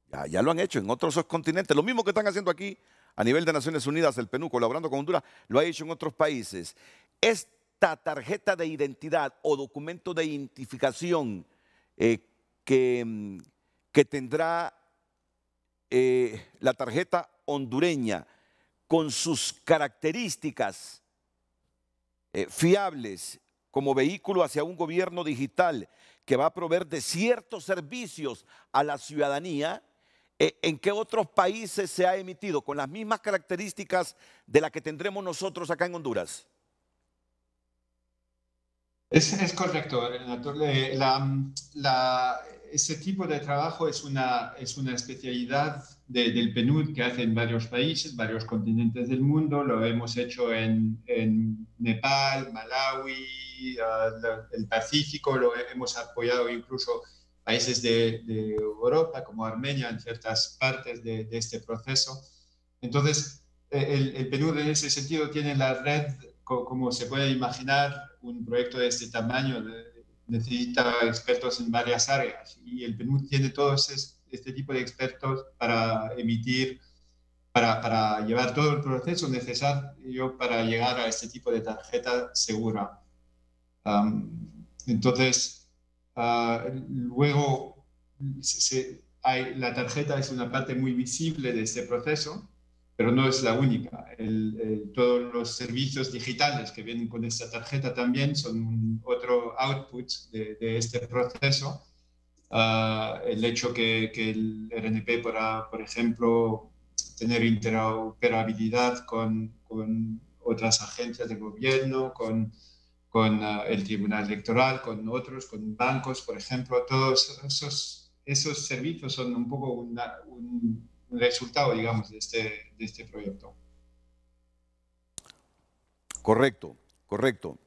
ya, ya lo han hecho en otros continentes, lo mismo que están haciendo aquí a nivel de Naciones Unidas, el PNUD colaborando con Honduras, lo ha hecho en otros países. Esta tarjeta de identidad o documento de identificación eh, mm, que, tendrá eh, la tarjeta hondureña con sus características eh, fiables como vehículo hacia un gobierno digital que va a proveer de ciertos servicios a la ciudadanía, ¿en qué otros países se ha emitido con las mismas características de las que tendremos nosotros acá en Honduras? Es, correcto, Renato. La, ese tipo de trabajo es una, es una especialidad del PNUD que hace en varios países, varios continentes del mundo. Lo hemos hecho en, Nepal, Malawi, eh, el Pacífico, lo hemos apoyado incluso países de, Europa, como Armenia, en ciertas partes de, este proceso. Entonces, el, el PNUD en ese sentido tiene la red como se puede imaginar, un proyecto de este tamaño necesita expertos en varias áreas y el PNUD tiene todos este, tipo de expertos para emitir, para, llevar todo el proceso necesario para llegar a este tipo de tarjeta segura. entonces, ah, luego la tarjeta es una parte muy visible de este proceso pero no es la única. todos los servicios digitales que vienen con esta tarjeta también son otro output de, este proceso. Ah, el hecho que, el RNP pueda, por ejemplo, tener interoperabilidad con, otras agencias de gobierno, con, ah, el Tribunal Electoral, con otros, con bancos, por ejemplo, todos esos, esos servicios son un poco un, resultado, digamos, este, de este, proyecto. Correcto, correcto.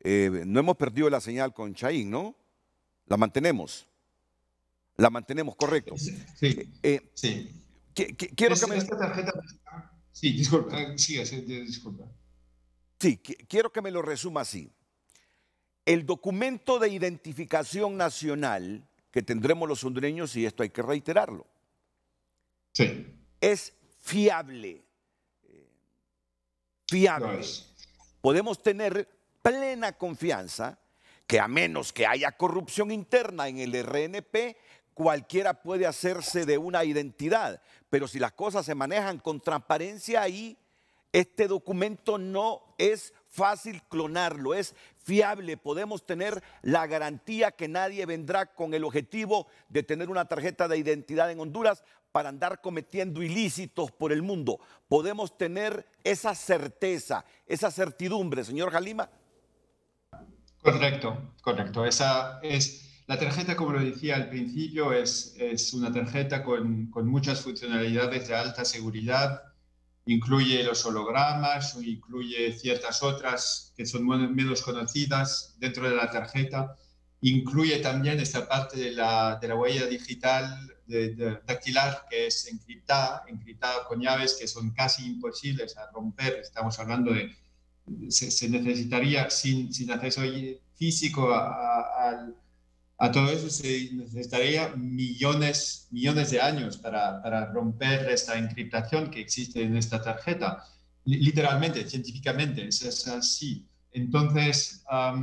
Eh, no hemos perdido la señal con Chaín, ¿no? La mantenemos. La mantenemos, correcto. Sí, sí. Eh, eh, quiero que me... tarjeta... Sí, disculpa, sí, quiero que me lo resuma así. El documento de identificación nacional que tendremos los hondureños, y esto hay que reiterarlo, Sí. Es fiable. Eh, fiable. Podemos tener plena confianza que a menos que haya corrupción interna en el RNP, cualquiera puede hacerse de una identidad. Pero si las cosas se manejan con transparencia ahí, este documento no es fácil clonarlo, es fiable. Podemos tener la garantía que nadie vendrá con el objetivo de tener una tarjeta de identidad en Honduras para andar cometiendo ilícitos por el mundo. ¿Podemos tener esa certeza, esa certidumbre, señor Jalima? Correcto, correcto. Esa es la tarjeta, como lo decía al principio, es, una tarjeta con, muchas funcionalidades de alta seguridad. Incluye los hologramas, incluye ciertas otras que son menos conocidas dentro de la tarjeta. Incluye también esta parte de la, de la huella digital de, que es encriptada, encriptada con llaves que son casi imposibles a romper. Estamos hablando de, se, necesitaría sin, sin, acceso físico a, todo eso, se necesitaría millones, millones de años para, para romper esta encriptación que existe en esta tarjeta. Literalmente, científicamente, es, así. Entonces, la,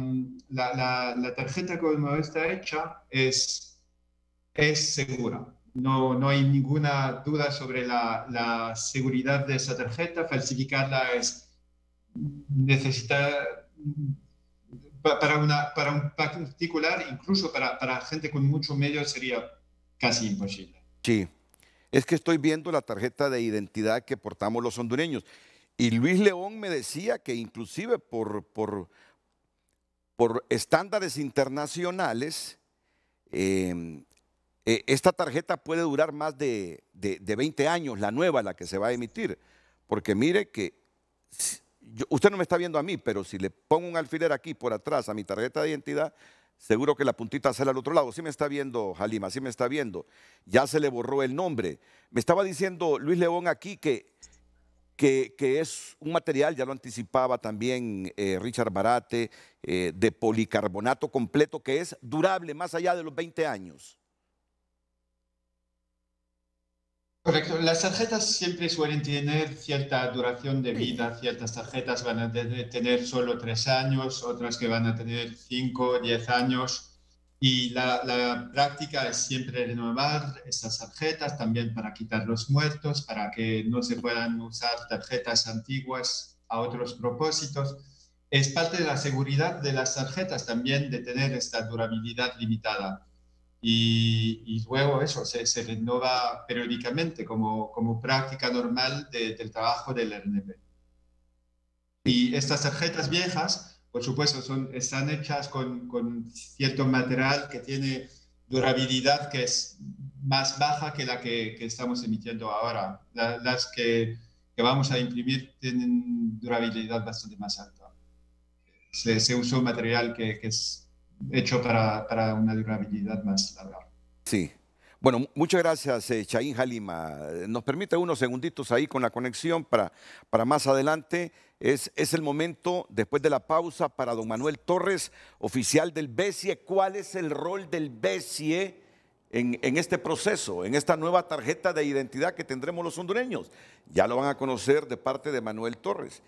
la, la tarjeta como está hecha es es segura. No, no hay ninguna duda sobre la, seguridad de esa tarjeta. Falsificarla es necesitar para, una, para un particular, incluso para, gente con mucho medio, sería casi imposible. Sí, es que estoy viendo la tarjeta de identidad que portamos los hondureños. Y Luis León me decía que inclusive por, por, por estándares internacionales, eh, eh, esta tarjeta puede durar más de, 20 años, la nueva, la que se va a emitir, porque mire que usted no me está viendo a mí, pero si le pongo un alfiler aquí por atrás a mi tarjeta de identidad, seguro que la puntita sale al otro lado. Sí me está viendo, Jalima, sí me está viendo. Ya se le borró el nombre. Me estaba diciendo Luis León aquí que, es un material, ya lo anticipaba también eh, Richard Barate, eh, de policarbonato completo, que es durable más allá de los 20 años. Correcto. Las tarjetas siempre suelen tener cierta duración de vida. Ciertas tarjetas van a tener solo tres años, otras que van a tener cinco, diez años. Y la, práctica es siempre renovar estas tarjetas, también para quitar los muertos, para que no se puedan usar tarjetas antiguas a otros propósitos. Es parte de la seguridad de las tarjetas también de tener esta durabilidad limitada y, luego eso se, se, renova periódicamente como, como práctica normal del trabajo del RNP. Y estas tarjetas viejas, por supuesto, son, están hechas con, con cierto material que tiene durabilidad que es más baja que la que, que estamos emitiendo ahora. las que, que, vamos a imprimir tienen durabilidad bastante más alta. Se, se usó material que, que es hecho para, una durabilidad más larga. Sí. Bueno, muchas gracias, eh, Chaín Jalima. Nos permite unos segunditos ahí con la conexión para, para más adelante. Es, es, el momento, después de la pausa, para don Manuel Torres, oficial del BESIE. ¿Cuál es el rol del BESIE en, en este proceso, en esta nueva tarjeta de identidad que tendremos los hondureños? Ya lo van a conocer de parte de Manuel Torres.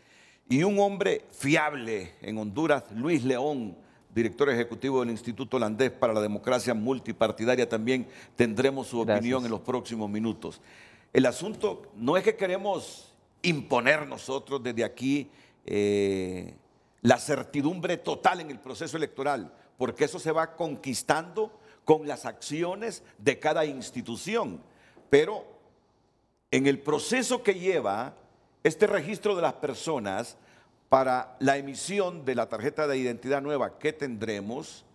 Y un hombre fiable en Honduras, Luis León director ejecutivo del Instituto Holandés para la Democracia Multipartidaria, también tendremos su opinión en los próximos minutos. El asunto no es que queremos imponer nosotros desde aquí eh, la certidumbre total en el proceso electoral, porque eso se va conquistando con las acciones de cada institución. Pero en el proceso que lleva este registro de las personas, para la emisión de la tarjeta de identidad nueva que tendremos,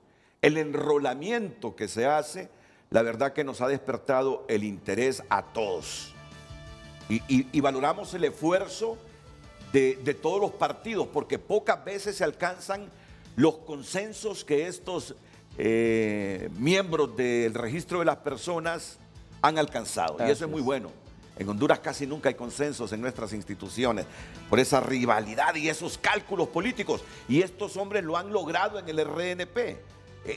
el enrolamiento que se hace, la verdad que nos ha despertado el interés a todos. Y, valoramos el esfuerzo de, todos los partidos, porque pocas veces se alcanzan los consensos que estos eh, miembros del registro de las personas han alcanzado. Y eso es muy bueno. En Honduras casi nunca hay consensos en nuestras instituciones por esa rivalidad y esos cálculos políticos. Y estos hombres lo han logrado en el RNP. E,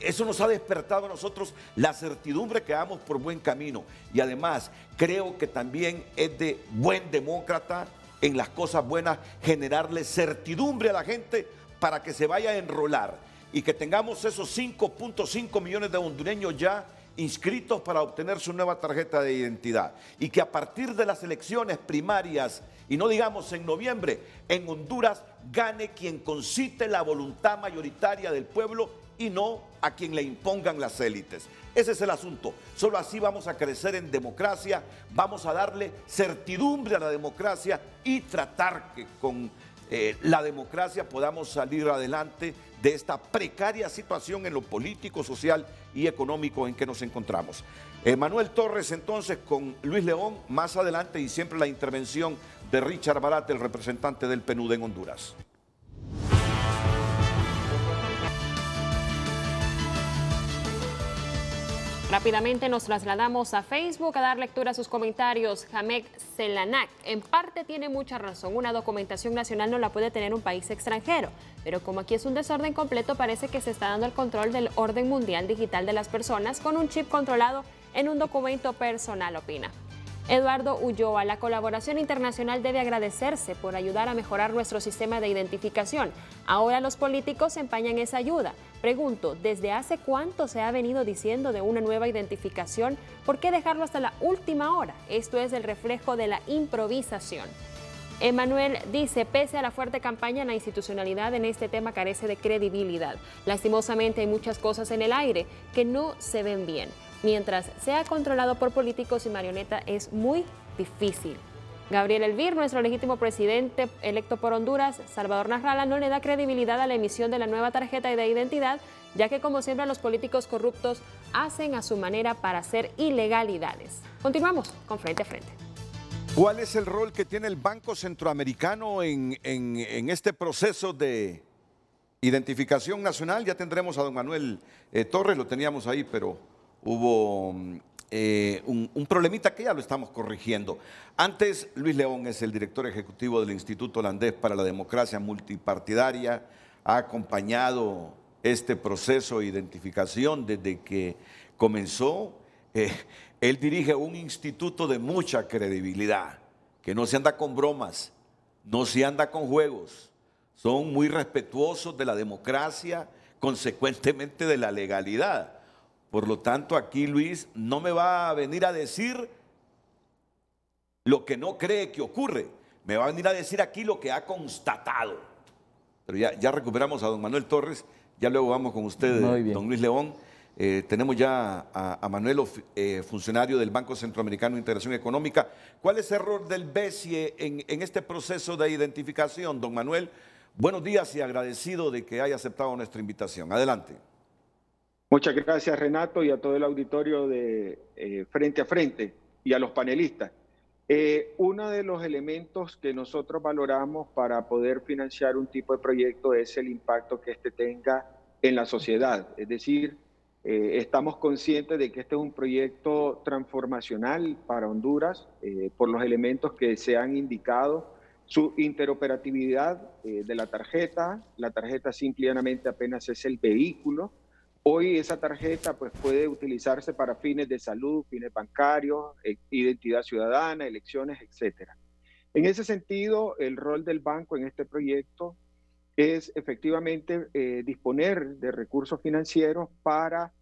eso nos ha despertado a nosotros la certidumbre que vamos por buen camino. Y además creo que también es de buen demócrata en las cosas buenas generarle certidumbre a la gente para que se vaya a enrolar y que tengamos esos 5.5 millones de hondureños ya inscritos para obtener su nueva tarjeta de identidad. Y que a partir de las elecciones primarias, y no digamos en noviembre, en Honduras gane quien concite la voluntad mayoritaria del pueblo y no a quien le impongan las élites. Ese es el asunto. Solo así vamos a crecer en democracia, vamos a darle certidumbre a la democracia y tratar que con eh, la democracia podamos salir adelante de esta precaria situación en lo político, social y económico en que nos encontramos. Eh, Manuel Torres entonces con Luis León más adelante y siempre la intervención de Richard Barat, el representante del PNUD en Honduras. Rápidamente nos trasladamos a Facebook a dar lectura a sus comentarios. Jamek Selanak, en parte tiene mucha razón, una documentación nacional no la puede tener un país extranjero, pero como aquí es un desorden completo, parece que se está dando el control del orden mundial digital de las personas con un chip controlado en un documento personal, opina. Eduardo Ulloa, la colaboración internacional debe agradecerse por ayudar a mejorar nuestro sistema de identificación. Ahora los políticos empañan esa ayuda. Pregunto, ¿desde hace cuánto se ha venido diciendo de una nueva identificación? ¿Por qué dejarlo hasta la última hora? Esto es el reflejo de la improvisación. Emanuel dice, pese a la fuerte campaña, la institucionalidad en este tema carece de credibilidad. Lastimosamente hay muchas cosas en el aire que no se ven bien mientras sea controlado por políticos y marioneta es muy difícil. Gabriel Elvir, nuestro legítimo presidente electo por Honduras, Salvador Nasralla, no le da credibilidad a la emisión de la nueva tarjeta de identidad, ya que como siempre los políticos corruptos hacen a su manera para hacer ilegalidades. Continuamos con Frente a Frente. ¿Cuál es el rol que tiene el Banco Centroamericano en, este proceso de identificación nacional? Ya tendremos a don Manuel eh, Torres, lo teníamos ahí, pero hubo mm, eh, un, problemita que ya lo estamos corrigiendo. Antes, Luis León es el director ejecutivo del Instituto Holandés para la Democracia Multipartidaria, ha acompañado este proceso de identificación desde que comenzó. Eh, él dirige un instituto de mucha credibilidad, que no se anda con bromas, no se anda con juegos, son muy respetuosos de la democracia, consecuentemente de la legalidad. Por lo tanto, aquí Luis no me va a venir a decir lo que no cree que ocurre. Me va a venir a decir aquí lo que ha constatado. Pero ya, recuperamos a don Manuel Torres, ya luego vamos con ustedes, don Luis León. Eh, tenemos ya a, Manuel, eh, funcionario del Banco Centroamericano de Integración Económica. ¿Cuál es el error del BESIE en este proceso de identificación, don Manuel? Buenos días y agradecido de que haya aceptado nuestra invitación. Adelante. Muchas gracias Renato y a todo el auditorio de eh, Frente a Frente y a los panelistas. Eh, uno de los elementos que nosotros valoramos para poder financiar un tipo de proyecto es el impacto que este tenga en la sociedad. Es decir, eh, estamos conscientes de que este es un proyecto transformacional para Honduras por los elementos que se han indicado su interoperatividad de la tarjeta. La tarjeta simplemente apenas es el vehículo Hoy esa tarjeta pues, puede utilizarse para fines de salud, fines bancarios, e, identidad ciudadana, elecciones, etc. En ese sentido, el rol del banco en este proyecto es efectivamente eh, disponer de recursos financieros para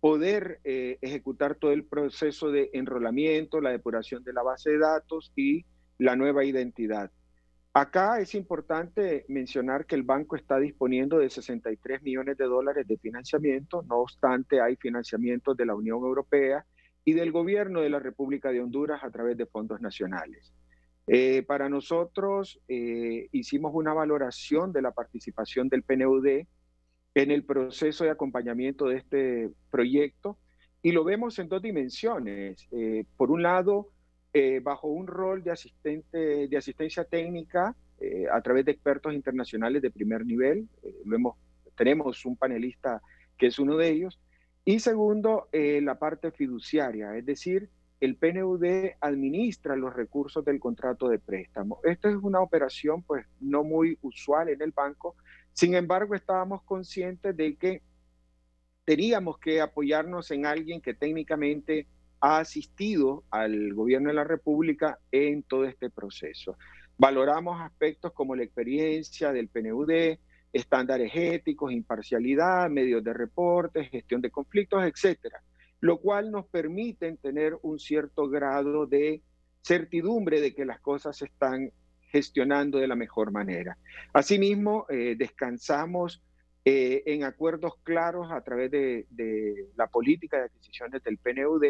poder eh, ejecutar todo el proceso de enrolamiento, la depuración de la base de datos y la nueva identidad. Acá es importante mencionar que el banco está disponiendo de 63 millones de dólares de financiamiento, no obstante hay financiamiento de la Unión Europea y del gobierno de la República de Honduras a través de fondos nacionales. Eh, para nosotros eh, hicimos una valoración de la participación del PNUD en el proceso de acompañamiento de este proyecto y lo vemos en dos dimensiones. Eh, por un lado, eh, bajo un rol de, asistente, de asistencia técnica eh, a través de expertos internacionales de primer nivel. Eh, tenemos un panelista que es uno de ellos. Y segundo, la parte fiduciaria, es decir, el PNUD administra los recursos del contrato de préstamo. Esta es una operación pues no muy usual en el banco, sin embargo estábamos conscientes de que teníamos que apoyarnos en alguien que técnicamente ha asistido al gobierno de la República en todo este proceso. Valoramos aspectos como la experiencia del PNUD, estándares éticos, imparcialidad, medios de reportes, gestión de conflictos, etcétera, lo cual nos permite tener un cierto grado de certidumbre de que las cosas se están gestionando de la mejor manera. Asimismo, eh, descansamos eh, en acuerdos claros a través de, de, la política de adquisiciones del PNUD,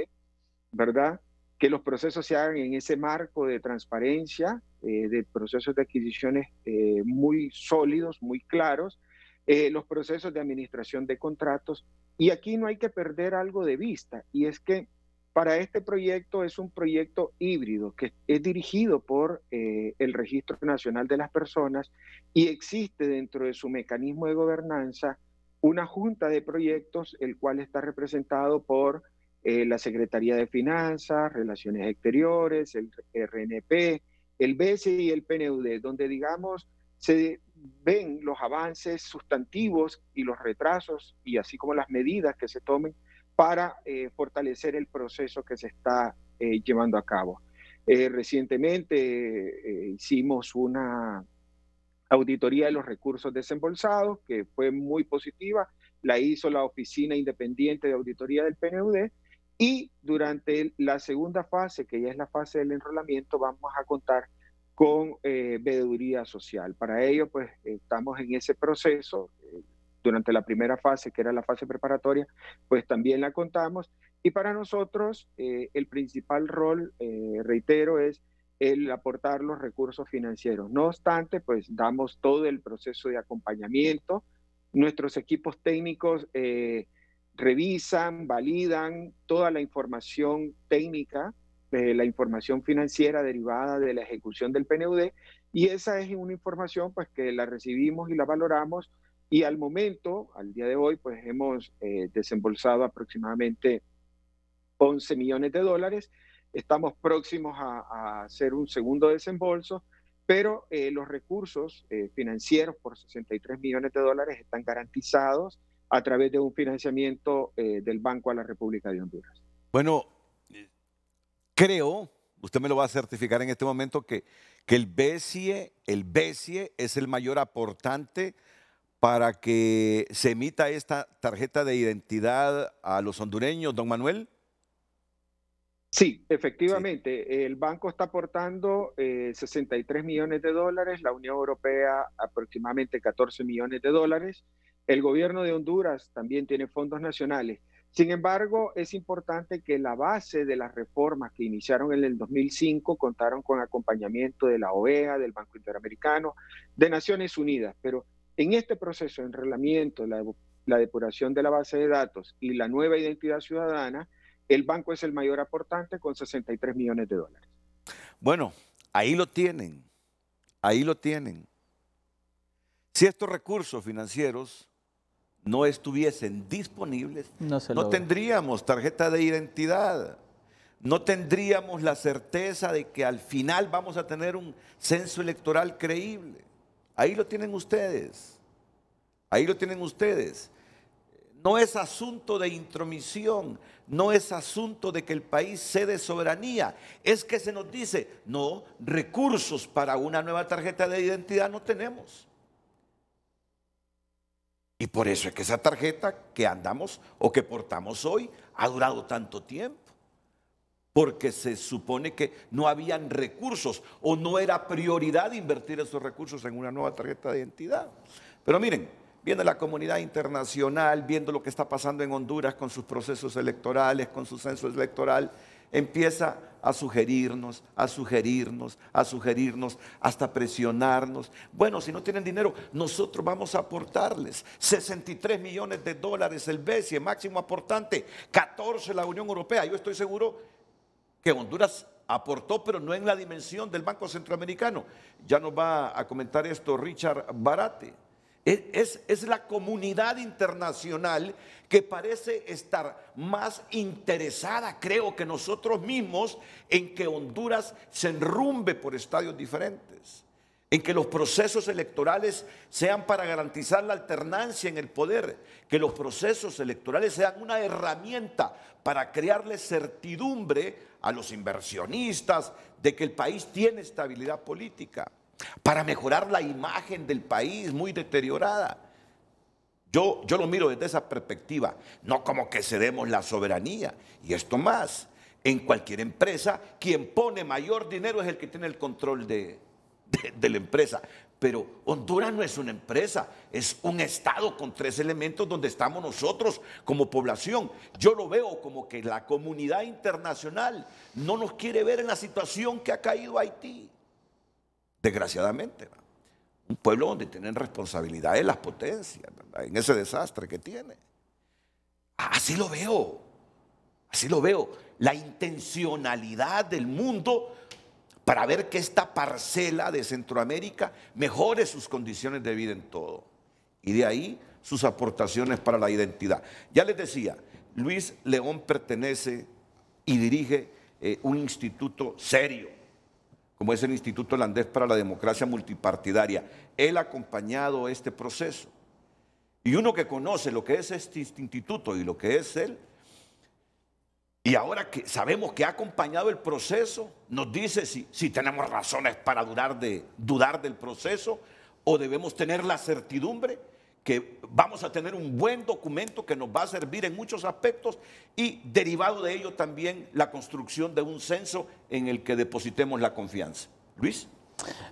¿verdad? Que los procesos se hagan en ese marco de transparencia, eh, de procesos de adquisiciones eh, muy sólidos, muy claros, eh, los procesos de administración de contratos. Y aquí no hay que perder algo de vista, y es que para este proyecto es un proyecto híbrido que es dirigido por el Registro Nacional de las Personas y existe dentro de su mecanismo de gobernanza una junta de proyectos, el cual está representado por eh, la Secretaría de Finanzas, Relaciones Exteriores, el RNP, el BCE y el PNUD, donde digamos se ven los avances sustantivos y los retrasos y así como las medidas que se tomen para eh, fortalecer el proceso que se está eh, llevando a cabo. recientemente hicimos una auditoría de los recursos desembolsados, que fue muy positiva, la hizo la Oficina Independiente de Auditoría del PNUD y durante la segunda fase, que ya es la fase del enrolamiento, vamos a contar con eh, veeduría social. Para ello, pues estamos en ese proceso. Eh, durante la primera fase, que era la fase preparatoria, pues también la contamos. Y para nosotros, eh, el principal rol, eh, reitero, es el aportar los recursos financieros. No obstante, pues damos todo el proceso de acompañamiento. Nuestros equipos técnicos revisan, validan toda la información técnica, la información financiera derivada de la ejecución del PNUD y esa es una información pues que la recibimos y la valoramos y al momento, al día de hoy, pues hemos eh, desembolsado aproximadamente 11 millones de dólares. Estamos próximos a, hacer un segundo desembolso, pero eh, los recursos eh, financieros por 63 millones de dólares están garantizados a través de un financiamiento eh, del Banco a la República de Honduras. Bueno, creo, usted me lo va a certificar en este momento, que, que el, BESIE, el es el mayor aportante para que se emita esta tarjeta de identidad a los hondureños, don Manuel. Sí, efectivamente, el banco está aportando 63 eh, millones de dólares, la Unión Europea aproximadamente 14 millones de dólares, el gobierno de Honduras también tiene fondos nacionales. Sin embargo, es importante que la base de las reformas que iniciaron en el 2005 contaron con acompañamiento de la OEA, del Banco Interamericano, de Naciones Unidas. Pero en este proceso de enreglamiento, la, la depuración de la base de datos y la nueva identidad ciudadana, el banco es el mayor aportante con 63 millones de dólares. Bueno, ahí lo tienen, ahí lo tienen. Si estos recursos financieros no estuviesen disponibles, no, tendríamos tarjeta de identidad, no tendríamos la certeza de que al final vamos a tener un censo electoral creíble. Ahí lo tienen ustedes, ahí lo tienen ustedes. No es asunto de intromisión, no es asunto de que el país cede soberanía. Es que se nos dice, no, recursos para una nueva tarjeta de identidad no tenemos. Y por eso es que esa tarjeta que andamos o que portamos hoy ha durado tanto tiempo. Porque se supone que no habían recursos o no era prioridad invertir esos recursos en una nueva tarjeta de identidad. Pero miren, viene la comunidad internacional viendo lo que está pasando en Honduras con sus procesos electorales, con su censo electoral, empieza a sugerirnos, a sugerirnos, a sugerirnos, hasta presionarnos. Bueno, si no tienen dinero, nosotros vamos a aportarles 63 millones de dólares el BCE, máximo aportante, 14 la Unión Europea. Yo estoy seguro que Honduras aportó, pero no en la dimensión del Banco Centroamericano. Ya nos va a comentar esto Richard Barate. Es, la comunidad internacional que parece estar más interesada, creo, que nosotros mismos en que Honduras se enrumbe por estadios diferentes, en que los procesos electorales sean para garantizar la alternancia en el poder, que los procesos electorales sean una herramienta para crearle certidumbre a los inversionistas de que el país tiene estabilidad política para mejorar la imagen del país muy deteriorada. Yo, lo miro desde esa perspectiva, no como que cedemos la soberanía. Y esto más, en cualquier empresa, quien pone mayor dinero es el que tiene el control de la empresa. Pero Honduras no es una empresa, es un Estado con tres elementos donde estamos nosotros como población. Yo lo veo como que la comunidad internacional no nos quiere ver en la situación que ha caído Haití desgraciadamente. Un pueblo donde tienen responsabilidades las potencias, en ese desastre que tiene. Así lo veo, así lo veo. La intencionalidad del mundo para ver que esta parcela de Centroamérica mejore sus condiciones de vida en todo. Y de ahí sus aportaciones para la identidad. Ya les decía, Luis León pertenece y dirige eh, un instituto serio, como es el Instituto Holandés para la Democracia Multipartidaria. Él ha acompañado este proceso. Y uno que conoce lo que es este instituto y lo que es él, y ahora que sabemos que ha acompañado el proceso, nos dice si, si tenemos razones para dudar del proceso o debemos tener la certidumbre que vamos a tener un buen documento que nos va a servir en muchos aspectos y derivado de ello también la construcción de un censo en el que depositemos la confianza. Luis.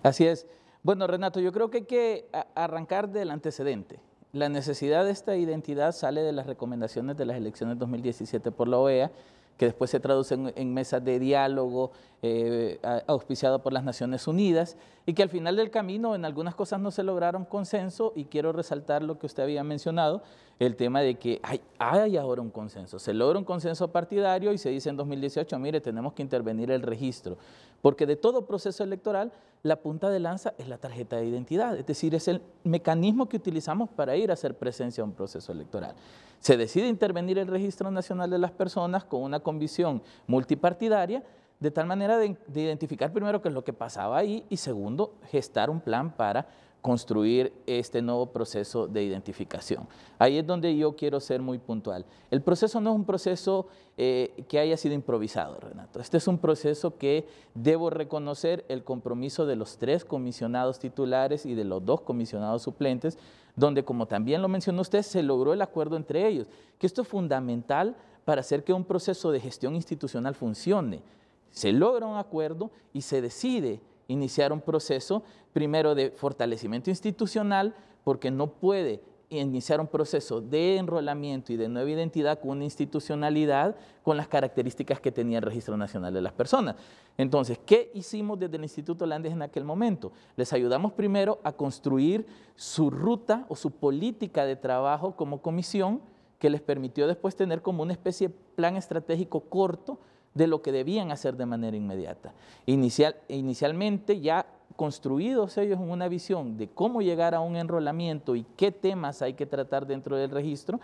Así es. Bueno, Renato, yo creo que hay que arrancar del antecedente. La necesidad de esta identidad sale de las recomendaciones de las elecciones 2017 por la OEA que después se traducen en mesas de diálogo eh, auspiciado por las Naciones Unidas y que al final del camino en algunas cosas no se lograron consenso y quiero resaltar lo que usted había mencionado, el tema de que hay, hay ahora un consenso, se logra un consenso partidario y se dice en 2018, mire, tenemos que intervenir el registro, porque de todo proceso electoral la punta de lanza es la tarjeta de identidad, es decir, es el mecanismo que utilizamos para ir a hacer presencia a un proceso electoral. Se decide intervenir el Registro Nacional de las Personas con una convicción multipartidaria de tal manera de, identificar primero qué es lo que pasaba ahí y segundo, gestar un plan para construir este nuevo proceso de identificación. Ahí es donde yo quiero ser muy puntual. El proceso no es un proceso eh, que haya sido improvisado, Renato. Este es un proceso que debo reconocer el compromiso de los tres comisionados titulares y de los dos comisionados suplentes, donde como también lo mencionó usted, se logró el acuerdo entre ellos, que esto es fundamental para hacer que un proceso de gestión institucional funcione se logra un acuerdo y se decide iniciar un proceso primero de fortalecimiento institucional, porque no puede iniciar un proceso de enrolamiento y de nueva identidad con una institucionalidad con las características que tenía el Registro Nacional de las Personas. Entonces, ¿qué hicimos desde el Instituto Holandés en aquel momento? Les ayudamos primero a construir su ruta o su política de trabajo como comisión que les permitió después tener como una especie de plan estratégico corto de lo que debían hacer de manera inmediata. Inicial, inicialmente ya construidos ellos en una visión de cómo llegar a un enrolamiento y qué temas hay que tratar dentro del registro,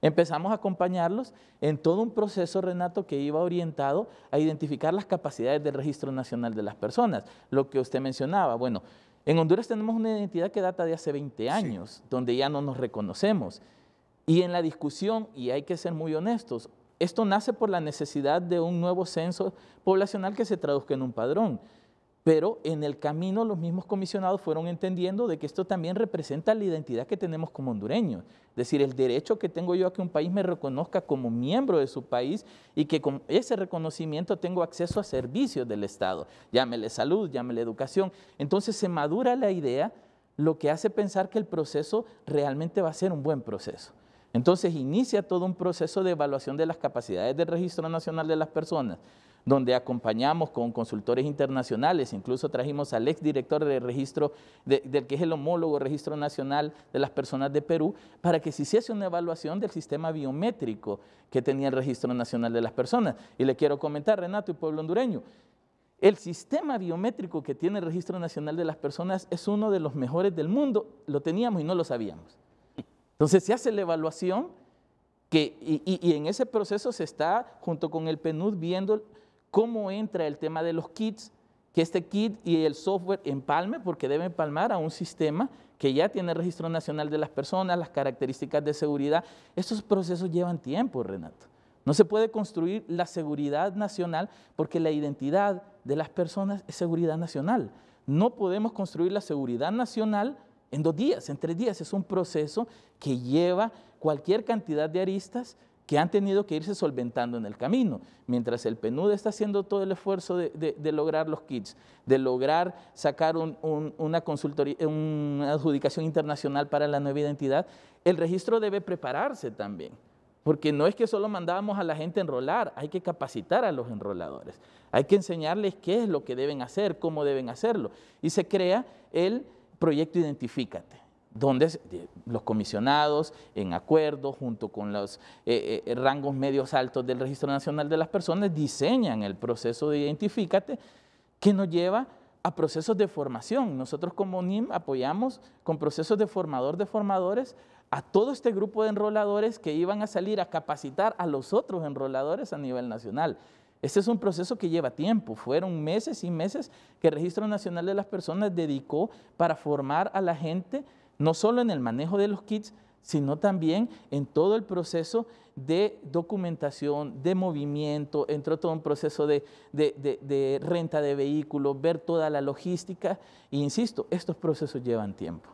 empezamos a acompañarlos en todo un proceso, Renato, que iba orientado a identificar las capacidades del Registro Nacional de las Personas, lo que usted mencionaba. Bueno, en Honduras tenemos una identidad que data de hace 20 años, donde ya no nos reconocemos. Y en la discusión, y hay que ser muy honestos, esto nace por la necesidad de un nuevo censo poblacional que se traduzca en un padrón. Pero en el camino los mismos comisionados fueron entendiendo de que esto también representa la identidad que tenemos como hondureños. Es decir, el derecho que tengo yo a que un país me reconozca como miembro de su país y que con ese reconocimiento tengo acceso a servicios del Estado. Llámele salud, llámele educación. Entonces se madura la idea, lo que hace pensar que el proceso realmente va a ser un buen proceso. Entonces inicia todo un proceso de evaluación de las capacidades del Registro Nacional de las Personas, donde acompañamos con consultores internacionales, incluso trajimos al exdirector del registro, del que es el homólogo Registro Nacional de las Personas de Perú, para que se hiciese una evaluación del sistema biométrico que tenía el Registro Nacional de las Personas. Y le quiero comentar, Renato y pueblo hondureño, el sistema biométrico que tiene el Registro Nacional de las Personas es uno de los mejores del mundo, lo teníamos y no lo sabíamos. Entonces se hace la evaluación y, en ese proceso se está junto con el PNUD viendo cómo entra el tema de los kits, que este kit y el software empalme, porque debe empalmar a un sistema que ya tiene registro nacional de las personas, las características de seguridad. Estos procesos llevan tiempo, Renato. No se puede construir la seguridad nacional porque la identidad de las personas es seguridad nacional. No podemos construir la seguridad nacional en dos días, en tres días. Es un proceso que lleva cualquier cantidad de aristas que han tenido que irse solventando en el camino. Mientras el PNUD está haciendo todo el esfuerzo de, lograr los kits, de lograr sacar un, una, consultoría, una adjudicación internacional para la nueva identidad, el registro debe prepararse también. Porque no es que solo mandábamos a la gente enrolar, hay que capacitar a los enroladores, hay que enseñarles qué es lo que deben hacer, cómo deben hacerlo. Y se crea el Proyecto Identifícate, donde los comisionados en acuerdo junto con los eh, eh, eh, rangos medios altos del Registro Nacional de las Personas diseñan el proceso de Identifícate que nos lleva a procesos de formación. Nosotros como NIM apoyamos con procesos de formador de formadores a todo este grupo de enroladores que iban a salir a capacitar a los otros enroladores a nivel nacional. Este es un proceso que lleva tiempo, fueron meses y meses que el Registro Nacional de las Personas dedicó para formar a la gente, no solo en el manejo de los kits, sino también en todo el proceso de documentación, de movimiento, entró todo un proceso de, renta de vehículos, ver toda la logística. E insisto, estos procesos llevan tiempo.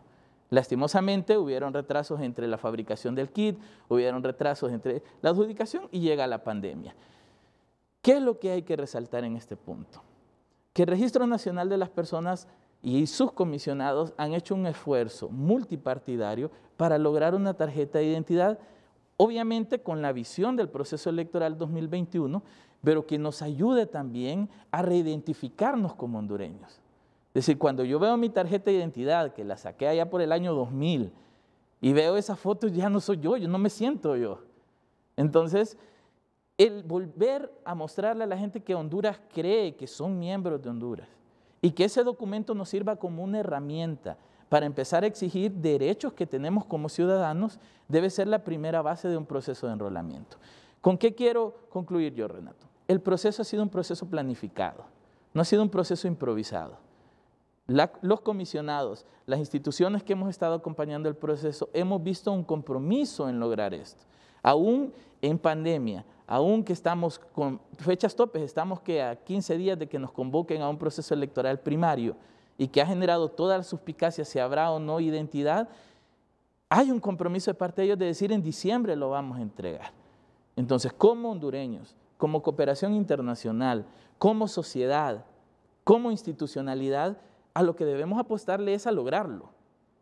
Lastimosamente hubieron retrasos entre la fabricación del kit, hubieron retrasos entre la adjudicación y llega la pandemia. ¿Qué es lo que hay que resaltar en este punto? Que el Registro Nacional de las Personas y sus comisionados han hecho un esfuerzo multipartidario para lograr una tarjeta de identidad, obviamente con la visión del proceso electoral 2021, pero que nos ayude también a reidentificarnos como hondureños. Es decir, cuando yo veo mi tarjeta de identidad, que la saqué allá por el año 2000, y veo esa foto, ya no soy yo, yo no me siento yo. Entonces, el volver a mostrarle a la gente que Honduras cree que son miembros de Honduras y que ese documento nos sirva como una herramienta para empezar a exigir derechos que tenemos como ciudadanos debe ser la primera base de un proceso de enrolamiento. ¿Con qué quiero concluir yo, Renato? El proceso ha sido un proceso planificado, no ha sido un proceso improvisado. los comisionados, las instituciones que hemos estado acompañando el proceso, hemos visto un compromiso en lograr esto. Aún en pandemia, aunque que estamos con fechas topes, estamos que a 15 días de que nos convoquen a un proceso electoral primario y que ha generado toda la suspicacia si habrá o no identidad, hay un compromiso de parte de ellos de decir en diciembre lo vamos a entregar. Entonces, como hondureños, como cooperación internacional, como sociedad, como institucionalidad, a lo que debemos apostarle es a lograrlo.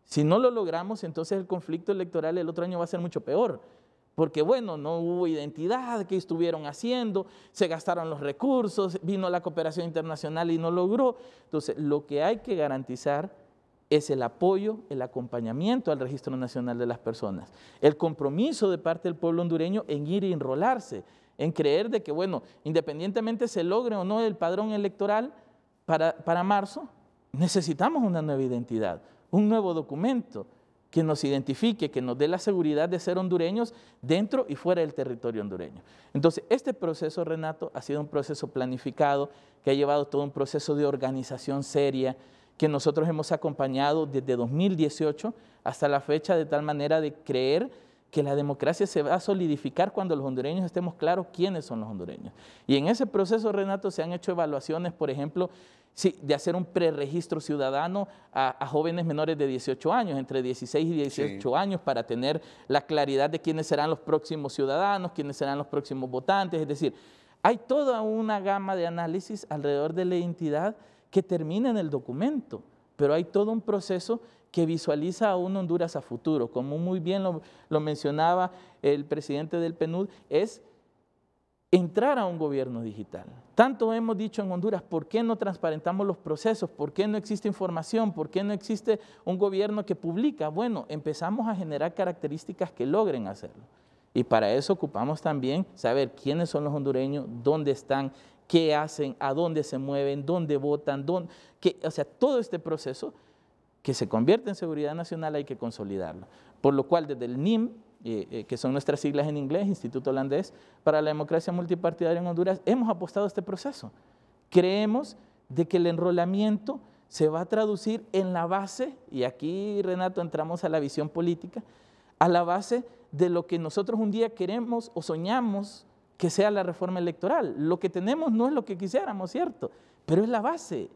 Si no lo logramos, entonces el conflicto electoral el otro año va a ser mucho peor porque bueno, no hubo identidad, que estuvieron haciendo? Se gastaron los recursos, vino la cooperación internacional y no logró. Entonces, lo que hay que garantizar es el apoyo, el acompañamiento al Registro Nacional de las Personas, el compromiso de parte del pueblo hondureño en ir y enrolarse, en creer de que, bueno, independientemente se logre o no el padrón electoral para, para marzo, necesitamos una nueva identidad, un nuevo documento, que nos identifique, que nos dé la seguridad de ser hondureños dentro y fuera del territorio hondureño. Entonces, este proceso, Renato, ha sido un proceso planificado, que ha llevado todo un proceso de organización seria, que nosotros hemos acompañado desde 2018 hasta la fecha de tal manera de creer que la democracia se va a solidificar cuando los hondureños estemos claros quiénes son los hondureños. Y en ese proceso, Renato, se han hecho evaluaciones, por ejemplo, de hacer un preregistro ciudadano a, jóvenes menores de 18 años, entre 16 y 18 años, para tener la claridad de quiénes serán los próximos ciudadanos, quiénes serán los próximos votantes. Es decir, hay toda una gama de análisis alrededor de la identidad que termina en el documento. Pero hay todo un proceso que visualiza a un Honduras a futuro. Como muy bien lo, mencionaba el presidente del PNUD, es entrar a un gobierno digital. Tanto hemos dicho en Honduras, ¿por qué no transparentamos los procesos? ¿Por qué no existe información? ¿Por qué no existe un gobierno que publica? Bueno, empezamos a generar características que logren hacerlo. Y para eso ocupamos también saber quiénes son los hondureños, dónde están, qué hacen, a dónde se mueven, dónde votan, dónde, o sea, todo este proceso que se convierte en seguridad nacional hay que consolidarlo. Por lo cual desde el NIM, eh, eh, que son nuestras siglas en inglés, Instituto Holandés para la Democracia Multipartidaria en Honduras, hemos apostado a este proceso. Creemos de que el enrolamiento se va a traducir en la base, y aquí Renato entramos a la visión política, a la base de lo que nosotros un día queremos o soñamos que sea la reforma electoral. Lo que tenemos no es lo que quisiéramos, ¿cierto? Pero es la base.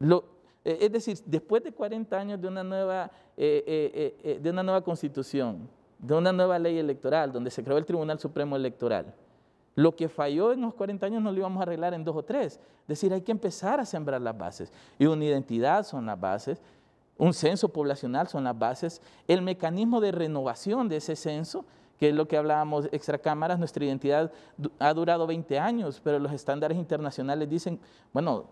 E, es decir, después de 40 años de una, nueva, eh, eh, eh, de una nueva constitución, de una nueva ley electoral, donde se creó el Tribunal Supremo Electoral, lo que falló en los 40 años no lo íbamos a arreglar en dos o tres. Es decir, hay que empezar a sembrar las bases. Y una identidad son las bases, un censo poblacional son las bases, el mecanismo de renovación de ese censo que es lo que hablábamos extracámaras, nuestra identidad ha durado 20 años, pero los estándares internacionales dicen, bueno,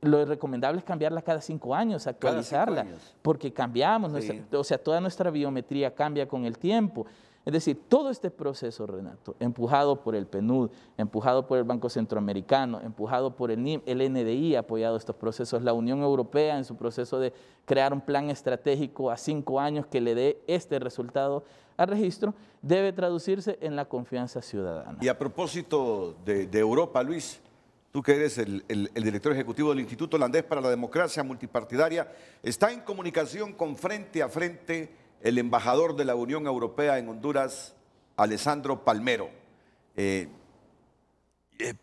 lo recomendable es cambiarla cada cinco años, actualizarla, porque cambiamos, o sea, toda nuestra biometría cambia con el tiempo. Es decir, todo este proceso, Renato, empujado por el PNUD, empujado por el Banco Centroamericano, empujado por el, el NDI ha apoyado estos procesos, la Unión Europea en su proceso de crear un plan estratégico a cinco años que le dé este resultado al registro debe traducirse en la confianza ciudadana. Y a propósito de, Europa, Luis, tú que eres el, director ejecutivo del Instituto Holandés para la Democracia Multipartidaria, está en comunicación con frente a frente el embajador de la Unión Europea en Honduras, Alessandro Palmero. Eh, eh,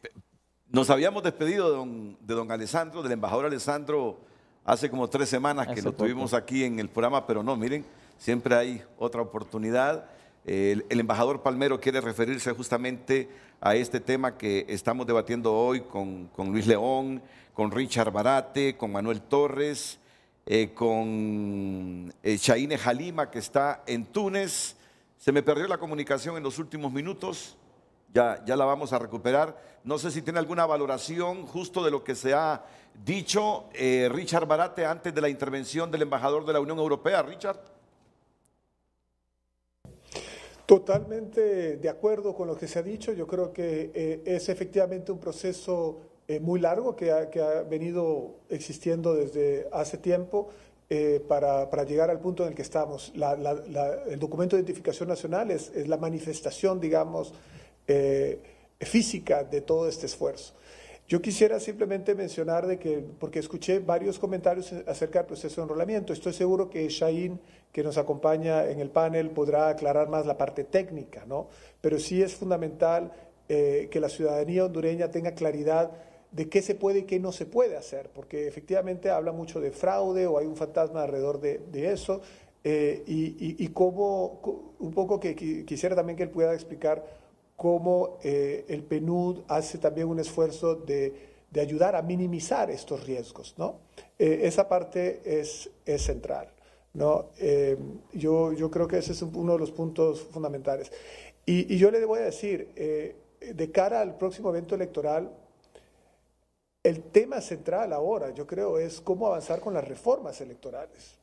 nos habíamos despedido de don, Alessandro, del embajador Alessandro, hace como tres semanas que lo tuvimos aquí en el programa, pero no, miren, siempre hay otra oportunidad. El, embajador Palmero quiere referirse justamente a este tema que estamos debatiendo hoy con, Luis León, con Richard Barate, con Manuel Torres, eh, con eh, Halima, Jalima, que está en Túnez. Se me perdió la comunicación en los últimos minutos, ya, ya la vamos a recuperar. No sé si tiene alguna valoración justo de lo que se ha dicho eh, Richard Barate antes de la intervención del embajador de la Unión Europea. Richard. Totalmente de acuerdo con lo que se ha dicho. Yo creo que eh, es efectivamente un proceso eh, muy largo que ha, venido existiendo desde hace tiempo eh, para, llegar al punto en el que estamos. el documento de identificación nacional es la manifestación, digamos, física de todo este esfuerzo. Yo quisiera simplemente mencionar de que, porque escuché varios comentarios acerca del proceso de enrolamiento, estoy seguro que Shain, que nos acompaña en el panel, podrá aclarar más la parte técnica, ¿no? Pero sí es fundamental eh, que la ciudadanía hondureña tenga claridad de qué se puede y qué no se puede hacer, porque efectivamente habla mucho de fraude o hay un fantasma alrededor de, eso, eh, y, cómo, un poco que quisiera también que él pueda explicar cómo eh, el PNUD hace también un esfuerzo de, ayudar a minimizar estos riesgos. ¿no? Eh, esa parte es, es central. ¿no? Eh, yo, creo que ese es uno de los puntos fundamentales. Y, y yo le voy a decir, de cara al próximo evento electoral, el tema central ahora, yo creo, es cómo avanzar con las reformas electorales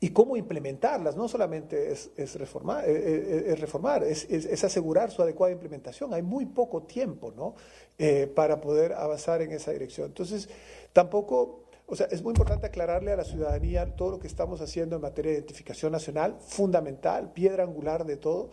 y cómo implementarlas. No solamente es, eh, eh, eh, reformar, es, reformar es, asegurar su adecuada implementación. Hay muy poco tiempo ¿no? para poder avanzar en esa dirección. Entonces, tampoco... O sea, es muy importante aclararle a la ciudadanía todo lo que estamos haciendo en materia de identificación nacional, fundamental, piedra angular de todo,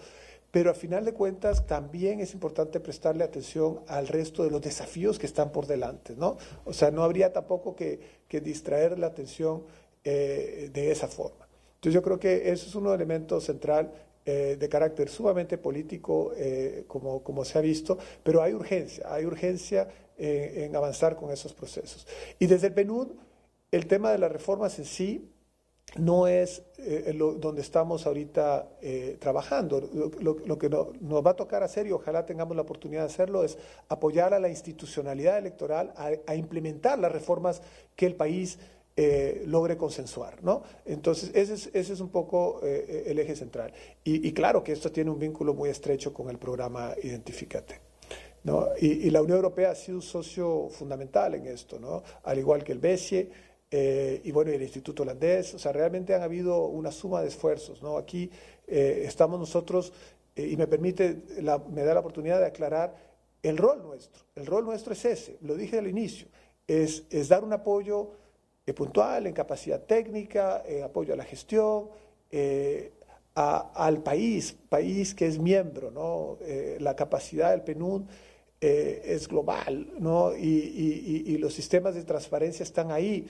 pero a final de cuentas también es importante prestarle atención al resto de los desafíos que están por delante, ¿no? O sea, no habría tampoco que, que distraer la atención eh, de esa forma. Entonces yo creo que eso es un elemento central eh, de carácter sumamente político, eh, como, como se ha visto, pero hay urgencia, hay urgencia en, avanzar con esos procesos. Y desde el PNUD, el tema de las reformas en sí no es donde estamos ahorita trabajando. Lo, que nos va a tocar hacer, y ojalá tengamos la oportunidad de hacerlo, es apoyar a la institucionalidad electoral a implementar las reformas que el país eh, logre consensuar, ¿no? Entonces, ese es, ese es un poco eh, eh, el eje central. Y, claro que esto tiene un vínculo muy estrecho con el programa Identificate. ¿no? Y, la Unión Europea ha sido un socio fundamental en esto, ¿no? al igual que el BESIE y bueno, el Instituto Holandés. O sea, realmente han habido una suma de esfuerzos. ¿no? Aquí estamos nosotros, y me permite, me da la oportunidad de aclarar el rol nuestro. El rol nuestro es ese, lo dije al inicio, es, es dar un apoyo puntual, en capacidad técnica, en apoyo a la gestión, eh, al país, país que es miembro, ¿no? Eh, la capacidad del PNUD eh, es global, ¿no? Y, los sistemas de transparencia están ahí.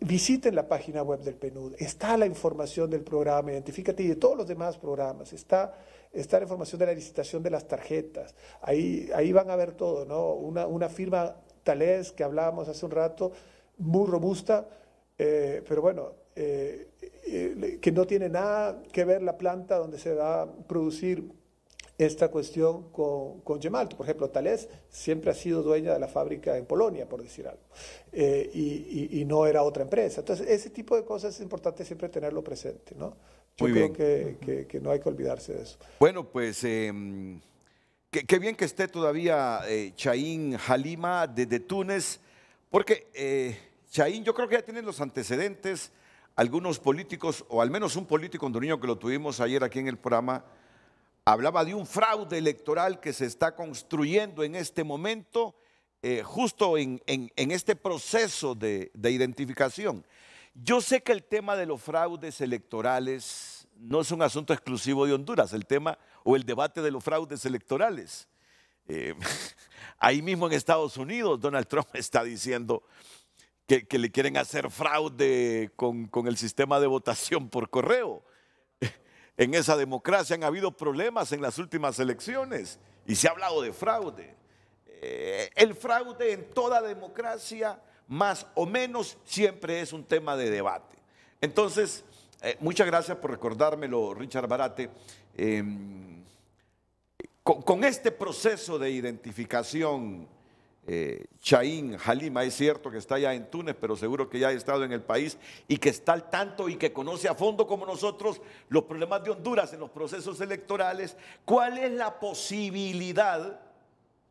visiten la página web del PNUD, está la información del programa Identifícate y de todos los demás programas, está está la información de la licitación de las tarjetas. Ahí, ahí van a ver todo, ¿no? Una, una firma vez que hablábamos hace un rato, muy robusta, eh, pero bueno, eh, eh, que no tiene nada que ver la planta donde se va a producir esta cuestión con, con Gemalto. Por ejemplo, Talés siempre ha sido dueña de la fábrica en Polonia, por decir algo, y, no era otra empresa. Entonces, ese tipo de cosas es importante siempre tenerlo presente, ¿no? Yo creo Que, no hay que olvidarse de eso. Bueno, pues em, qué bien que esté todavía eh, Chaín Halima desde Túnez, porque yo creo que ya tienen los antecedentes algunos políticos, o al menos un político hondureño que lo tuvimos ayer aquí en el programa, hablaba de un fraude electoral que se está construyendo en este momento, eh, justo en, este proceso de, identificación. Yo sé que el tema de los fraudes electorales no es un asunto exclusivo de Honduras, el tema o el debate de los fraudes electorales. Eh, ahí mismo en Estados Unidos, Donald Trump está diciendo que, le quieren hacer fraude con, el sistema de votación por correo. En esa democracia han habido problemas en las últimas elecciones y se ha hablado de fraude. Eh, el fraude en toda democracia, más o menos, siempre es un tema de debate. Entonces, eh, muchas gracias por recordármelo, Richard Barate. Em, con, este proceso de identificación eh, Chaín Halima, es cierto que está ya en Túnez, pero seguro que ya ha estado en el país y que está al tanto y que conoce a fondo como nosotros los problemas de Honduras en los procesos electorales, ¿cuál es la posibilidad,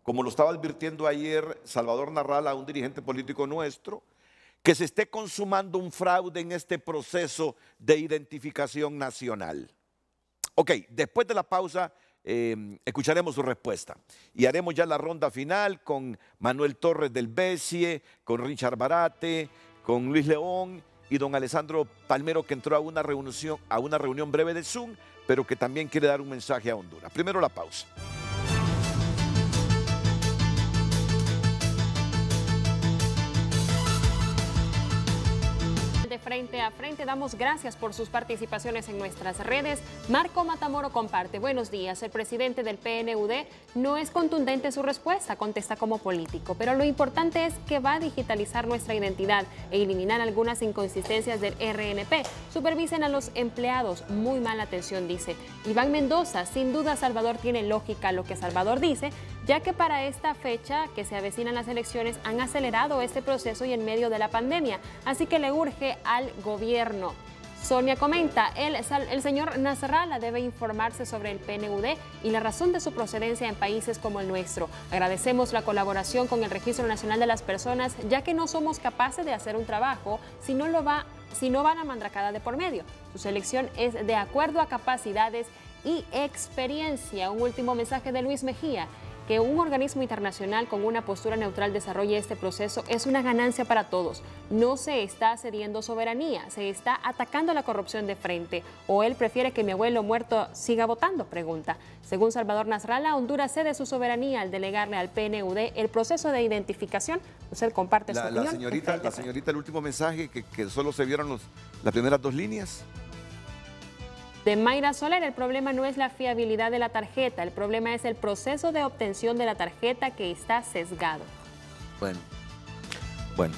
como lo estaba advirtiendo ayer Salvador Narral a un dirigente político nuestro, que se esté consumando un fraude en este proceso de identificación nacional? Ok, después de la pausa Em, escucharemos su respuesta. Y haremos ya la ronda final con Manuel Torres del Besie, con Richard Barate, con Luis León y don Alessandro Palmero, que entró a una reunión, a una reunión breve de Zoom, pero que también quiere dar un mensaje a Honduras. Primero la pausa. frente a frente. Damos gracias por sus participaciones en nuestras redes. Marco Matamoro comparte, buenos días, el presidente del PNUD no es contundente su respuesta, contesta como político, pero lo importante es que va a digitalizar nuestra identidad e eliminar algunas inconsistencias del RNP. Supervisen a los empleados, muy mala atención dice. Iván Mendoza, sin duda Salvador tiene lógica lo que Salvador dice, ya que para esta fecha que se avecinan las elecciones han acelerado este proceso y en medio de la pandemia, así que le urge al gobierno. Sonia comenta, el, señor Nasralla debe informarse sobre el PNUD y la razón de su procedencia en países como el nuestro. Agradecemos la colaboración con el Registro Nacional de las Personas, ya que no somos capaces de hacer un trabajo si no lo va si no van a mandracada de por medio. Su selección es de acuerdo a capacidades y experiencia. Un último mensaje de Luis Mejía que un organismo internacional con una postura neutral desarrolle este proceso es una ganancia para todos. No se está cediendo soberanía, se está atacando la corrupción de frente. ¿O él prefiere que mi abuelo muerto siga votando? Pregunta. Según Salvador Nasralla, Honduras cede su soberanía al delegarle al PNUD el proceso de identificación. Usted comparte la, su opinión. La señorita, la señorita, el último mensaje que, solo se vieron los, las primeras dos líneas de Mayra Soler, el problema no es la fiabilidad de la tarjeta, el problema es el proceso de obtención de la tarjeta que está sesgado. Bueno, bueno,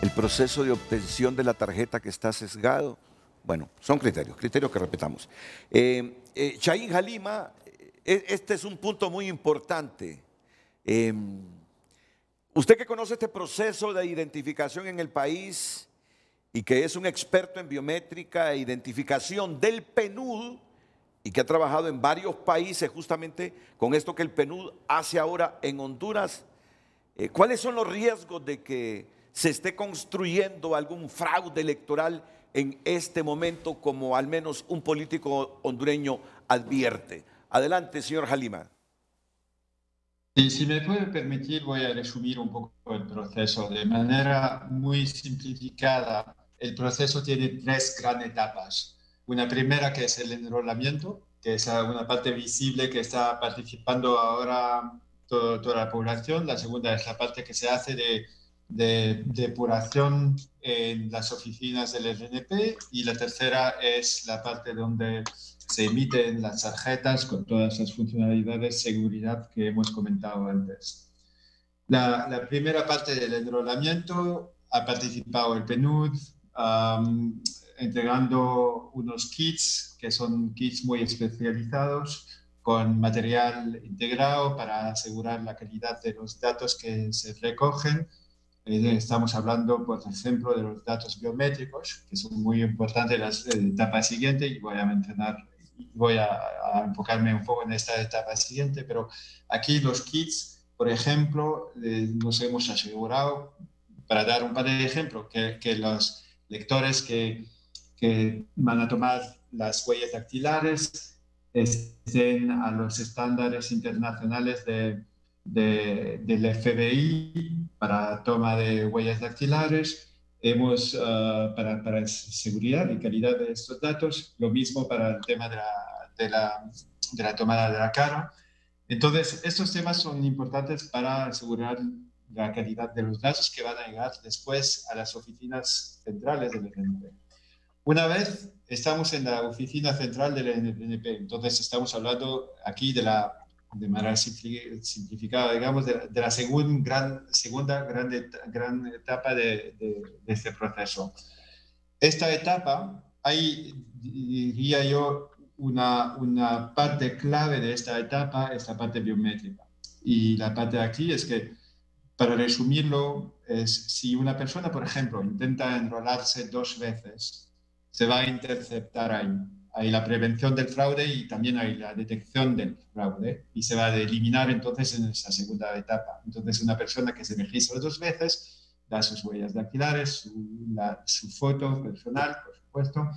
el proceso de obtención de la tarjeta que está sesgado, bueno, son criterios, criterios que respetamos. Eh, eh Jalima, eh, e, este es un punto muy importante. Eh, usted que conoce este proceso de identificación en el país, y que es un experto en biométrica e identificación del PNUD y que ha trabajado en varios países justamente con esto que el PNUD hace ahora en Honduras. Eh, ¿Cuáles son los riesgos de que se esté construyendo algún fraude electoral en este momento como al menos un político hondureño advierte? Adelante, señor Halima si me puede permitir, voy a resumir un poco el proceso. De manera muy simplificada, el proceso tiene tres grandes etapas. Una primera que es el enrolamiento, que es una parte visible que está participando ahora toda la población. La segunda es la parte que se hace de, de depuración en las oficinas del RNP. Y la tercera es la parte donde se emiten las tarjetas con todas las funcionalidades de seguridad que hemos comentado antes. La, primera parte del enrolamiento ha participado el PNUD entregando unos kits que son kits muy especializados con material integrado para asegurar la calidad de los datos que se recogen. Eh, estamos hablando, por ejemplo, de los datos biométricos, que son muy importantes en la etapa siguiente y voy a mencionar voy a, enfocarme un poco en esta etapa siguiente, pero aquí los kits, por ejemplo, eh, nos hemos asegurado, para dar un par de ejemplos, que, los lectores que, que, van a tomar las huellas dactilares estén a los estándares internacionales de, del FBI para toma de huellas dactilares hemos, ah, para, para, seguridad y calidad de estos datos, lo mismo para el tema de la, de la, de la tomada de la cara. Entonces, estos temas son importantes para asegurar la calidad de los datos que van a llegar después a las oficinas centrales del NP. Una vez estamos en la oficina central del NP, entonces estamos hablando aquí de la de manera simplificada, digamos, de, la gran, segunda gran, gran etapa de, este proceso. Esta etapa, hay, diría yo, una, parte clave de esta etapa es la parte biométrica. Y la parte aquí es que, para resumirlo, es si una persona, por ejemplo, intenta enrolarse dos veces, se va a interceptar ahí hay la prevención del fraude y también hay la detección del fraude y se va a eliminar entonces en esa segunda etapa. Entonces una persona que se registra dos veces da sus huellas dactilares, su, su foto personal, por supuesto.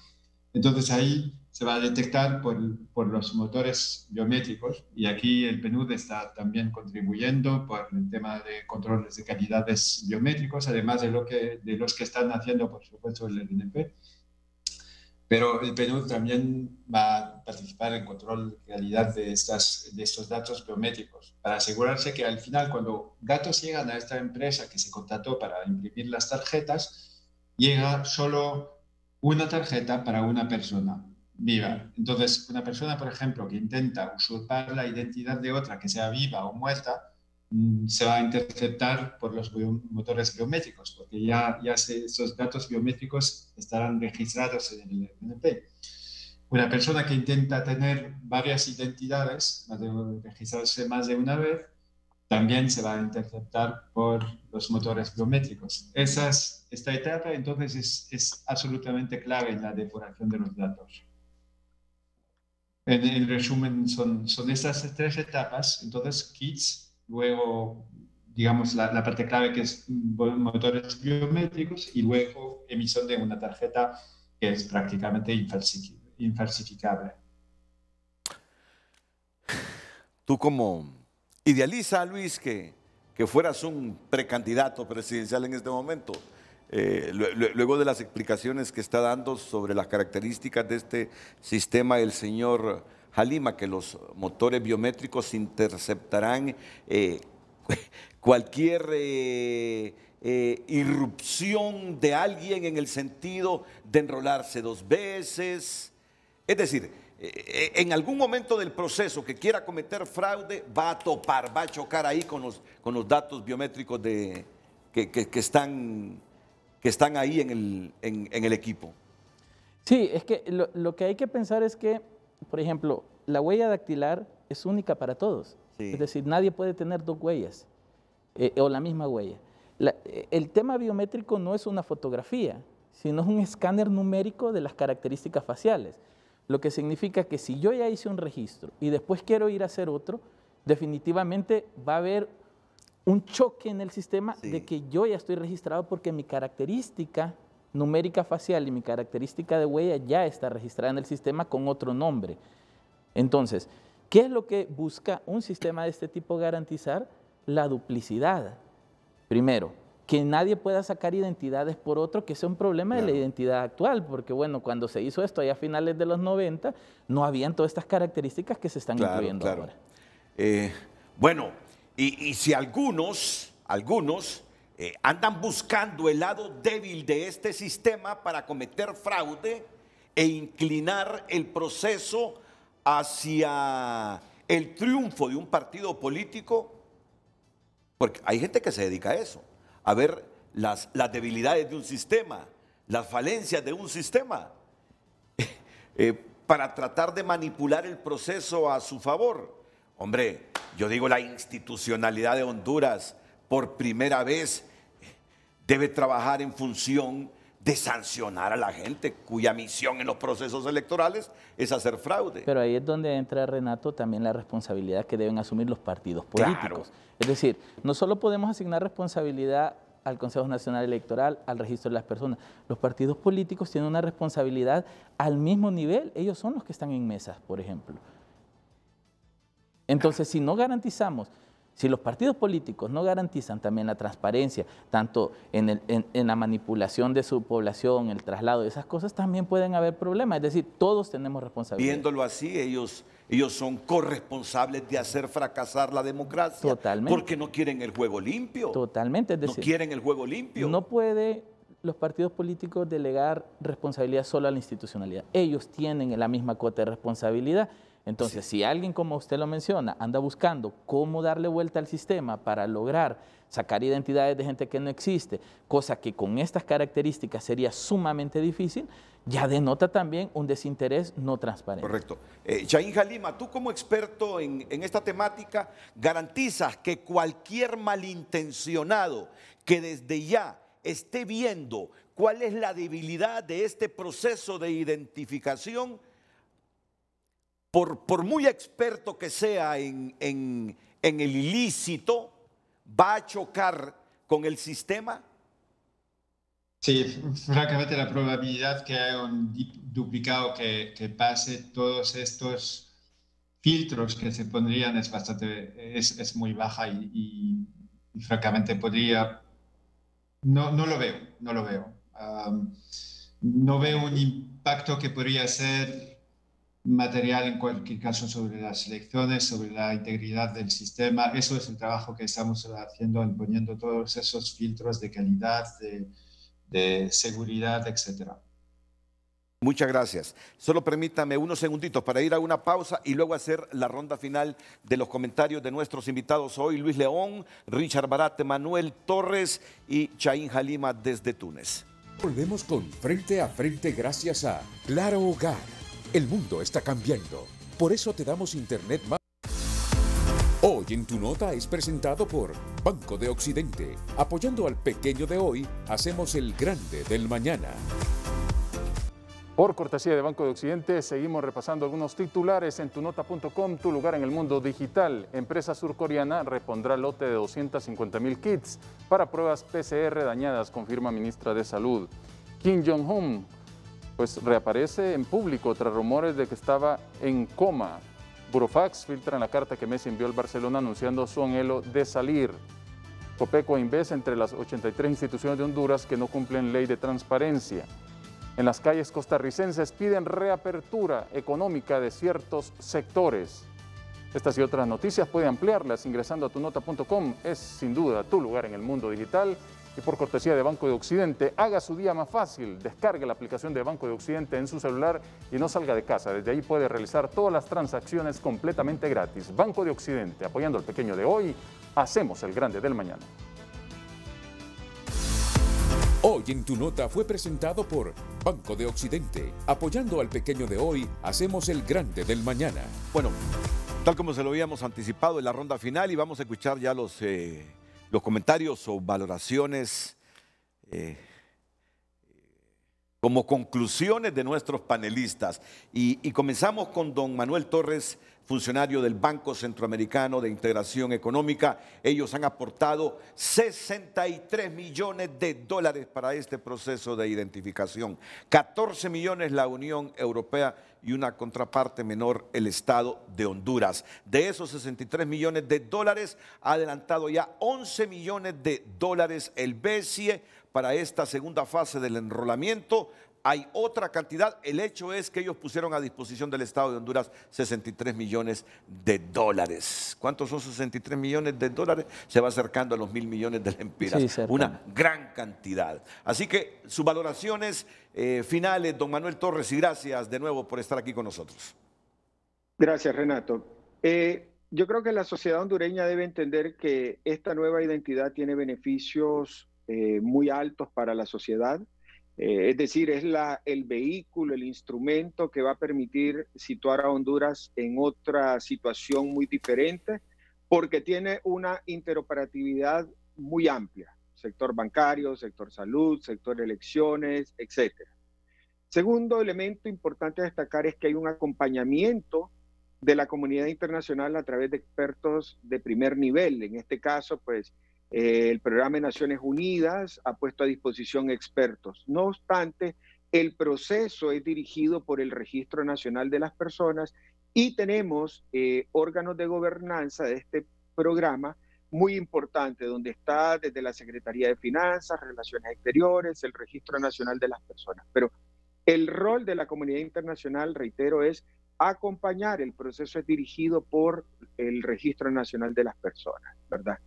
Entonces ahí se va a detectar por, los motores biométricos y aquí el PNUD está también contribuyendo por el tema de controles de calidades biométricos, además de, lo que, de los que están haciendo, por supuesto, el RNP pero el PNUD también va a participar en control de calidad de, estas, de estos datos biométricos para asegurarse que al final, cuando datos llegan a esta empresa que se contrató para imprimir las tarjetas, llega solo una tarjeta para una persona viva. Entonces, una persona, por ejemplo, que intenta usurpar la identidad de otra que sea viva o muerta, Mm, se va a interceptar por los motores biométricos, porque ya, ya esos datos biométricos estarán registrados en el MNP. Una persona que intenta tener varias identidades, registrarse más de una vez, también se va a interceptar por los motores biométricos. Esas, esta etapa entonces es, es absolutamente clave en la depuración de los datos. En, en resumen, son, son estas tres etapas. Entonces, KITS luego, digamos, la, parte clave que es motores biométricos y luego emisión de una tarjeta que es prácticamente infalsificable. Tú como idealiza, Luis, que, que fueras un precandidato presidencial en este momento, eh, luego de las explicaciones que está dando sobre las características de este sistema el señor Halima que los motores biométricos interceptarán eh, cualquier eh, eh, irrupción de alguien en el sentido de enrolarse dos veces. Es decir, en algún momento del proceso que quiera cometer fraude va a topar, va a chocar ahí con los, con los datos biométricos de, que, están, que están ahí en el, equipo. Sí, es que lo que hay que pensar es que por ejemplo, la huella dactilar es única para todos. Es decir, nadie puede tener dos huellas eh, o la misma huella. Eh, el tema biométrico no es una fotografía, sino es un escáner numérico de las características faciales. Lo que significa que si yo ya hice un registro y después quiero ir a hacer otro, definitivamente va a haber un choque en el sistema de que yo ya estoy registrado porque mi característica numérica facial y mi característica de huella ya está registrada en el sistema con otro nombre. Entonces, ¿qué es lo que busca un sistema de este tipo garantizar? La duplicidad. Primero, que nadie pueda sacar identidades por otro, que sea un problema de la identidad actual, porque bueno, cuando se hizo esto allá a finales de los 90, no habían todas estas características que se están incluyendo ahora. Eh, bueno, y, y si algunos, algunos eh, andan buscando el lado débil de este sistema para cometer fraude e inclinar el proceso hacia el triunfo de un partido político, porque hay gente que se dedica a eso, a ver las, debilidades de un sistema, las falencias de un sistema, eh, para tratar de manipular el proceso a su favor. Hombre, yo digo la institucionalidad de Honduras por primera vez debe trabajar en función de sancionar a la gente cuya misión en los procesos electorales es hacer fraude. Pero ahí es donde entra Renato también la responsabilidad que deben asumir los partidos políticos. Es decir, no solo podemos asignar responsabilidad al Consejo Nacional Electoral, al registro de las personas. Los partidos políticos tienen una responsabilidad al mismo nivel. Ellos son los que están en mesas, por ejemplo. Entonces, si no garantizamos si los partidos políticos no garantizan también la transparencia, tanto en, la manipulación de su población, el traslado de esas cosas, también pueden haber problemas. Es decir, todos tenemos responsabilidad. Viéndolo así, ellos, ellos son corresponsables de hacer fracasar la democracia. Totalmente. Porque no quieren el juego limpio. Totalmente. no quieren el juego limpio. No puede los partidos políticos delegar responsabilidad solo a la institucionalidad. Ellos tienen la misma cuota de responsabilidad entonces, si alguien, como usted lo menciona, anda buscando cómo darle vuelta al sistema para lograr sacar identidades de gente que no existe, cosa que con estas características sería sumamente difícil, ya denota también un desinterés no transparente. Correcto. Eh, Jalima, tú como experto en esta temática, garantizas que cualquier malintencionado que desde ya esté viendo cuál es la debilidad de este proceso de identificación, por, por muy experto que sea en, en, el ilícito, va a chocar con el sistema? Sí, francamente la probabilidad que haya un duplicado que, que, pase todos estos filtros que se pondrían es bastante, es, es muy baja y, y, francamente podría, no, no lo veo, no lo veo. no veo un impacto que podría ser material en cualquier caso sobre las elecciones, sobre la integridad del sistema. Eso es el trabajo que estamos haciendo, poniendo todos esos filtros de calidad, de, seguridad, etc. Muchas gracias. Solo permítame unos segunditos para ir a una pausa y luego hacer la ronda final de los comentarios de nuestros invitados hoy, Luis León, Richard Barate, Manuel Torres y Chaín Jalima desde Túnez. Volvemos con Frente a Frente gracias a Claro Hogar. El mundo está cambiando. Por eso te damos Internet más. Hoy en tu nota es presentado por Banco de Occidente. Apoyando al pequeño de hoy, hacemos el grande del mañana. Por cortesía de Banco de Occidente, seguimos repasando algunos titulares en tunota.com, tu lugar en el mundo digital. Empresa surcoreana repondrá lote de 250 mil kits para pruebas PCR dañadas, confirma ministra de Salud. Kim Jong-un pues reaparece en público tras rumores de que estaba en coma. Burofax filtra en la carta que Messi envió al Barcelona anunciando su anhelo de salir. Copeco Inves entre las 83 instituciones de Honduras que no cumplen ley de transparencia. En las calles costarricenses piden reapertura económica de ciertos sectores. Estas y otras noticias pueden ampliarlas ingresando a Nota.com. Es sin duda tu lugar en el mundo digital. Y por cortesía de Banco de Occidente, haga su día más fácil. Descargue la aplicación de Banco de Occidente en su celular y no salga de casa. Desde ahí puede realizar todas las transacciones completamente gratis. Banco de Occidente, apoyando al pequeño de hoy, hacemos el grande del mañana. Hoy en tu nota fue presentado por Banco de Occidente. Apoyando al pequeño de hoy, hacemos el grande del mañana. Bueno, tal como se lo habíamos anticipado en la ronda final y vamos a escuchar ya los... Eh, los comentarios o valoraciones eh, como conclusiones de nuestros panelistas. Y, y comenzamos con don Manuel Torres funcionario del Banco Centroamericano de Integración Económica. Ellos han aportado 63 millones de dólares para este proceso de identificación, 14 millones la Unión Europea y una contraparte menor el Estado de Honduras. De esos 63 millones de dólares, ha adelantado ya 11 millones de dólares el BESIE para esta segunda fase del enrolamiento hay otra cantidad. El hecho es que ellos pusieron a disposición del Estado de Honduras 63 millones de dólares. ¿Cuántos son 63 millones de dólares? Se va acercando a los mil millones de lempiras. Sí, Una gran cantidad. Así que sus valoraciones eh, finales, don Manuel Torres, y gracias de nuevo por estar aquí con nosotros. Gracias, Renato. Eh, yo creo que la sociedad hondureña debe entender que esta nueva identidad tiene beneficios eh, muy altos para la sociedad. Eh, es decir, es el vehículo, el instrumento que va a permitir situar a Honduras en otra situación muy diferente, porque tiene una interoperatividad muy amplia, sector bancario, sector salud, sector elecciones, etc. Segundo elemento importante a destacar es que hay un acompañamiento de la comunidad internacional a través de expertos de primer nivel, en este caso, pues eh, el programa de Naciones Unidas ha puesto a disposición expertos. No obstante, el proceso es dirigido por el Registro Nacional de las Personas y tenemos eh, órganos de gobernanza de este programa muy importante, donde está desde la Secretaría de Finanzas, Relaciones Exteriores, el Registro Nacional de las Personas. Pero el rol de la comunidad internacional, reitero, es acompañar. El proceso es dirigido por el Registro Nacional de las Personas, ¿verdad?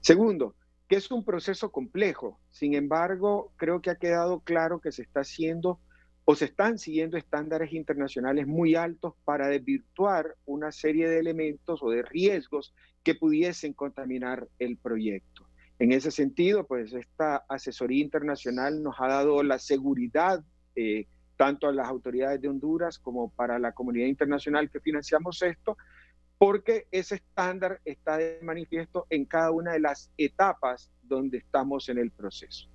Segundo, que es un proceso complejo. Sin embargo, creo que ha quedado claro que se está haciendo o se están siguiendo estándares internacionales muy altos para desvirtuar una serie de elementos o de riesgos que pudiesen contaminar el proyecto. En ese sentido, pues esta asesoría internacional nos ha dado la seguridad eh, tanto a las autoridades de Honduras como para la comunidad internacional que financiamos esto, porque ese estándar está de manifiesto en cada una de las etapas donde estamos en el proceso.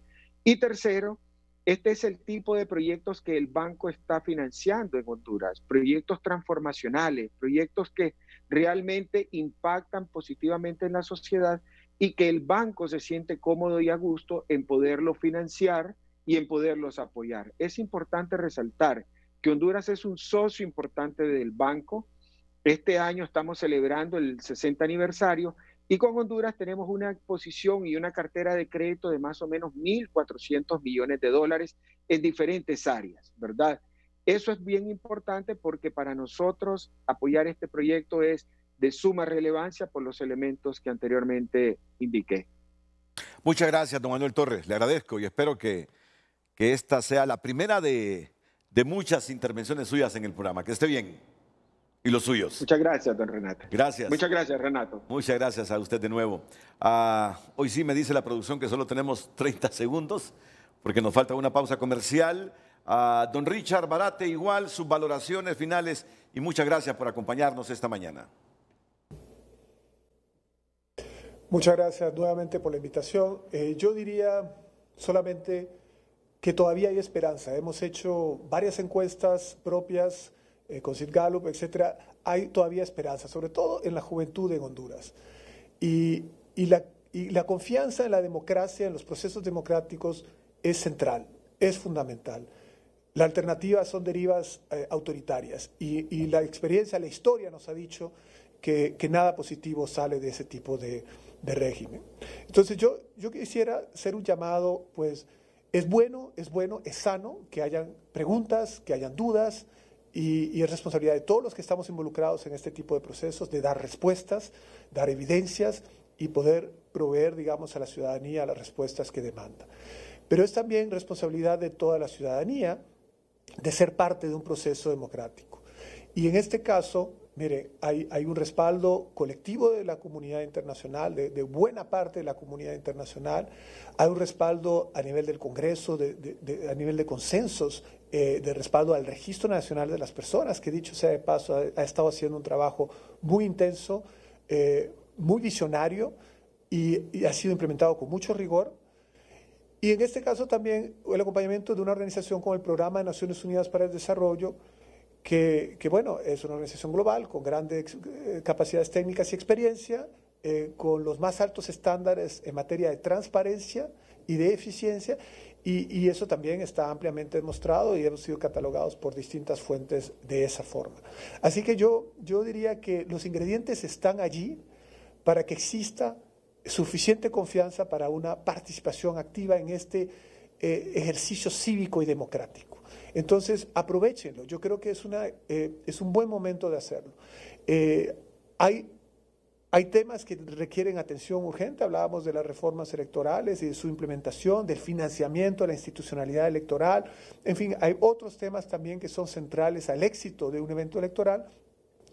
Y tercero, este es el tipo de proyectos que el banco está financiando en Honduras, proyectos transformacionales, proyectos que realmente impactan positivamente en la sociedad y que el banco se siente cómodo y a gusto en poderlo financiar y en poderlos apoyar. Es importante resaltar que Honduras es un socio importante del banco, este año estamos celebrando el 60 aniversario y con Honduras tenemos una exposición y una cartera de crédito de más o menos 1.400 millones de dólares en diferentes áreas, ¿verdad? Eso es bien importante porque para nosotros apoyar este proyecto es de suma relevancia por los elementos que anteriormente indiqué. Muchas gracias, don Manuel Torres. Le agradezco y espero que, que esta sea la primera de muchas intervenciones suyas en el programa. Que esté bien y los suyos. Muchas gracias, don Renato. Gracias. Muchas gracias, Renato. Muchas gracias a usted de nuevo. Ah, hoy sí me dice la producción que solo tenemos 30 segundos, porque nos falta una pausa comercial. Ah, don Richard Barate, igual, sus valoraciones finales y muchas gracias por acompañarnos esta mañana. Muchas gracias nuevamente por la invitación. Eh, yo diría solamente que todavía hay esperanza. Hemos hecho varias encuestas propias eh, con Sid Gallup, etcétera, hay todavía esperanza, sobre todo en la juventud de Honduras. Y, la, confianza en la democracia, en los procesos democráticos, es central, es fundamental. La alternativa son derivas eh, autoritarias y, la experiencia, la historia nos ha dicho que, nada positivo sale de ese tipo de, régimen. Entonces yo, quisiera hacer un llamado, pues es bueno, es bueno, es sano que hayan preguntas, que hayan dudas, y, es responsabilidad de todos los que estamos involucrados en este tipo de procesos, de dar respuestas, dar evidencias y poder proveer, digamos, a la ciudadanía las respuestas que demanda. Pero es también responsabilidad de toda la ciudadanía de ser parte de un proceso democrático. Y en este caso, mire, hay, un respaldo colectivo de la comunidad internacional, de, buena parte de la comunidad internacional, hay un respaldo a nivel del Congreso, a nivel de consensos eh, de respaldo al Registro Nacional de las Personas, que dicho sea de paso, ha, estado haciendo un trabajo muy intenso, eh, muy visionario y, ha sido implementado con mucho rigor, y en este caso también el acompañamiento de una organización como el Programa de Naciones Unidas para el Desarrollo, que, bueno, es una organización global con grandes eh, capacidades técnicas y experiencia, con los más altos estándares en materia de transparencia y de eficiencia, y, eso también está ampliamente demostrado y hemos sido catalogados por distintas fuentes de esa forma. Así que yo, yo diría que los ingredientes están allí para que exista suficiente confianza para una participación activa en este eh, ejercicio cívico y democrático. Entonces, aprovechenlo. Yo creo que es, una, eh, es un buen momento de hacerlo. Eh, hay hay temas que requieren atención urgente, hablábamos de las reformas electorales y de su implementación, del financiamiento a la institucionalidad electoral, en fin, hay otros temas también que son centrales al éxito de un evento electoral.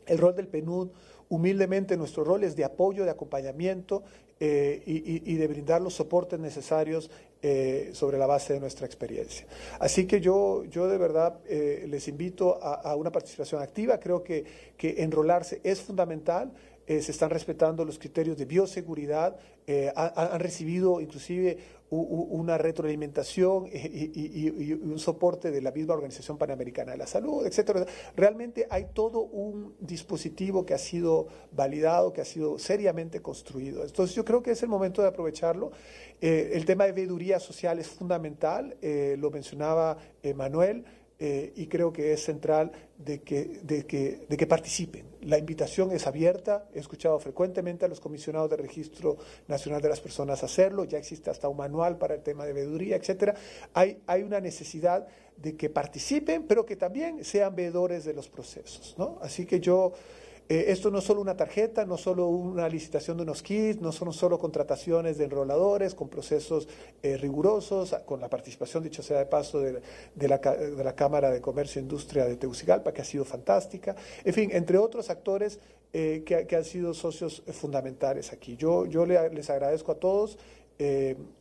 El rol del PNUD, humildemente nuestro rol es de apoyo, de acompañamiento eh, y, de brindar los soportes necesarios eh, sobre la base de nuestra experiencia. Así que yo, yo de verdad eh, les invito a, una participación activa, creo que, que enrolarse es fundamental. Eh, se están respetando los criterios de bioseguridad, eh, han, recibido inclusive una retroalimentación y, un soporte de la misma Organización Panamericana de la Salud, etcétera. Realmente hay todo un dispositivo que ha sido validado, que ha sido seriamente construido. Entonces yo creo que es el momento de aprovecharlo. Eh, el tema de veeduría social es fundamental, lo mencionaba Manuel. Eh, y creo que es central de que, de, que, participen. La invitación es abierta, he escuchado frecuentemente a los comisionados de Registro Nacional de las Personas hacerlo, ya existe hasta un manual para el tema de veeduría, etcétera. Hay, hay una necesidad de que participen, pero que también sean veedores de los procesos. Así que yo eh, esto no es solo una tarjeta, no solo una licitación de unos kits, no son solo contrataciones de enroladores con procesos eh, rigurosos, con la participación, dicho sea de paso, de, la, de la Cámara de Comercio e Industria de Tegucigalpa, que ha sido fantástica. En fin, entre otros actores eh, que, han sido socios fundamentales aquí. Yo, yo les agradezco a todos.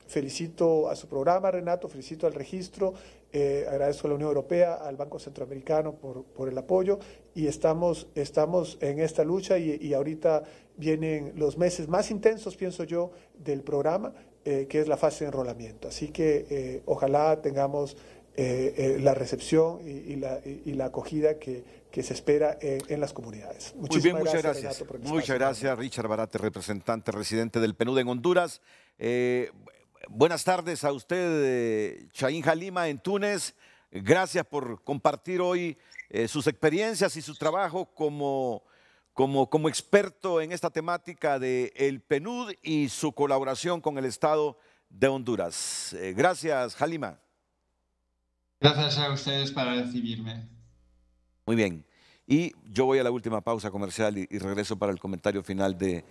felicito a su programa, Renato, felicito al registro eh, agradezco a la Unión Europea, al Banco Centroamericano por, el apoyo y estamos, en esta lucha y, ahorita vienen los meses más intensos, pienso yo, del programa, eh, que es la fase de enrolamiento. Así que eh, ojalá tengamos la recepción y, la, acogida que, se espera en, las comunidades. muchas gracias. Muchas gracias, Richard Barate, representante residente del PNUD en Honduras. Buenas tardes a usted, eh, Chaín Jalima, en Túnez. Gracias por compartir hoy eh, sus experiencias y su trabajo como, como, como experto en esta temática del el PNUD y su colaboración con el Estado de Honduras. Eh, gracias, Jalima. Gracias a ustedes para recibirme. Muy bien. Y yo voy a la última pausa comercial y regreso para el comentario final de,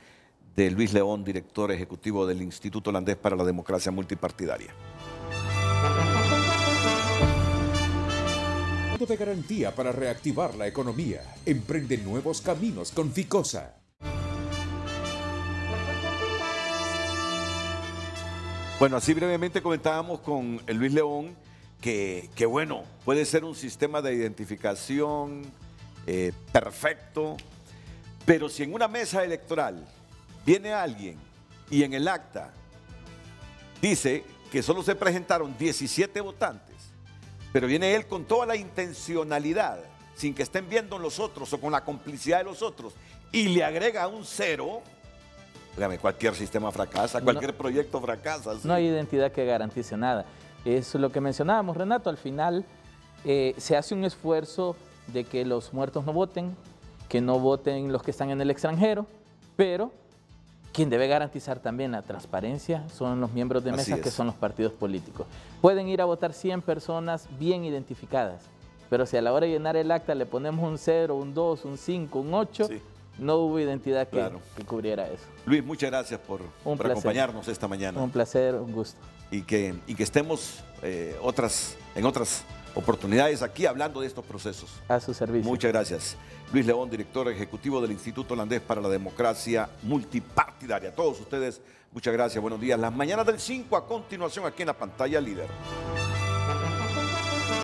de Luis León, director ejecutivo del Instituto Holandés para la Democracia Multipartidaria. de garantía para reactivar la economía. Emprende nuevos caminos con Ficosa. Bueno, así brevemente comentábamos con Luis León que, bueno, puede ser un sistema de identificación eh, perfecto, pero si en una mesa electoral viene alguien y en el acta dice que solo se presentaron 17 votantes, pero viene él con toda la intencionalidad, sin que estén viendo los otros o con la complicidad de los otros, y le agrega un cero. cualquier sistema fracasa, cualquier proyecto fracasa. No hay identidad que garantice nada. Es lo que mencionábamos, Renato, al final eh, se hace un esfuerzo de que los muertos no voten, que no voten los que están en el extranjero, pero quien debe garantizar también la transparencia son los miembros de mesa, que son los partidos políticos. Pueden ir a votar 100 personas bien identificadas, pero si a la hora de llenar el acta le ponemos un 0, un 2, un 5, un 8, no hubo identidad que, cubriera eso. Luis, muchas gracias por, acompañarnos esta mañana. Un placer, un gusto. Y que, que estemos eh, otras, en otras oportunidades aquí hablando de estos procesos. A su servicio. Muchas gracias. Luis León, director ejecutivo del Instituto Holandés para la Democracia Multipartidaria. A todos ustedes, muchas gracias, buenos días. Las mañanas del 5 a continuación aquí en la pantalla líder.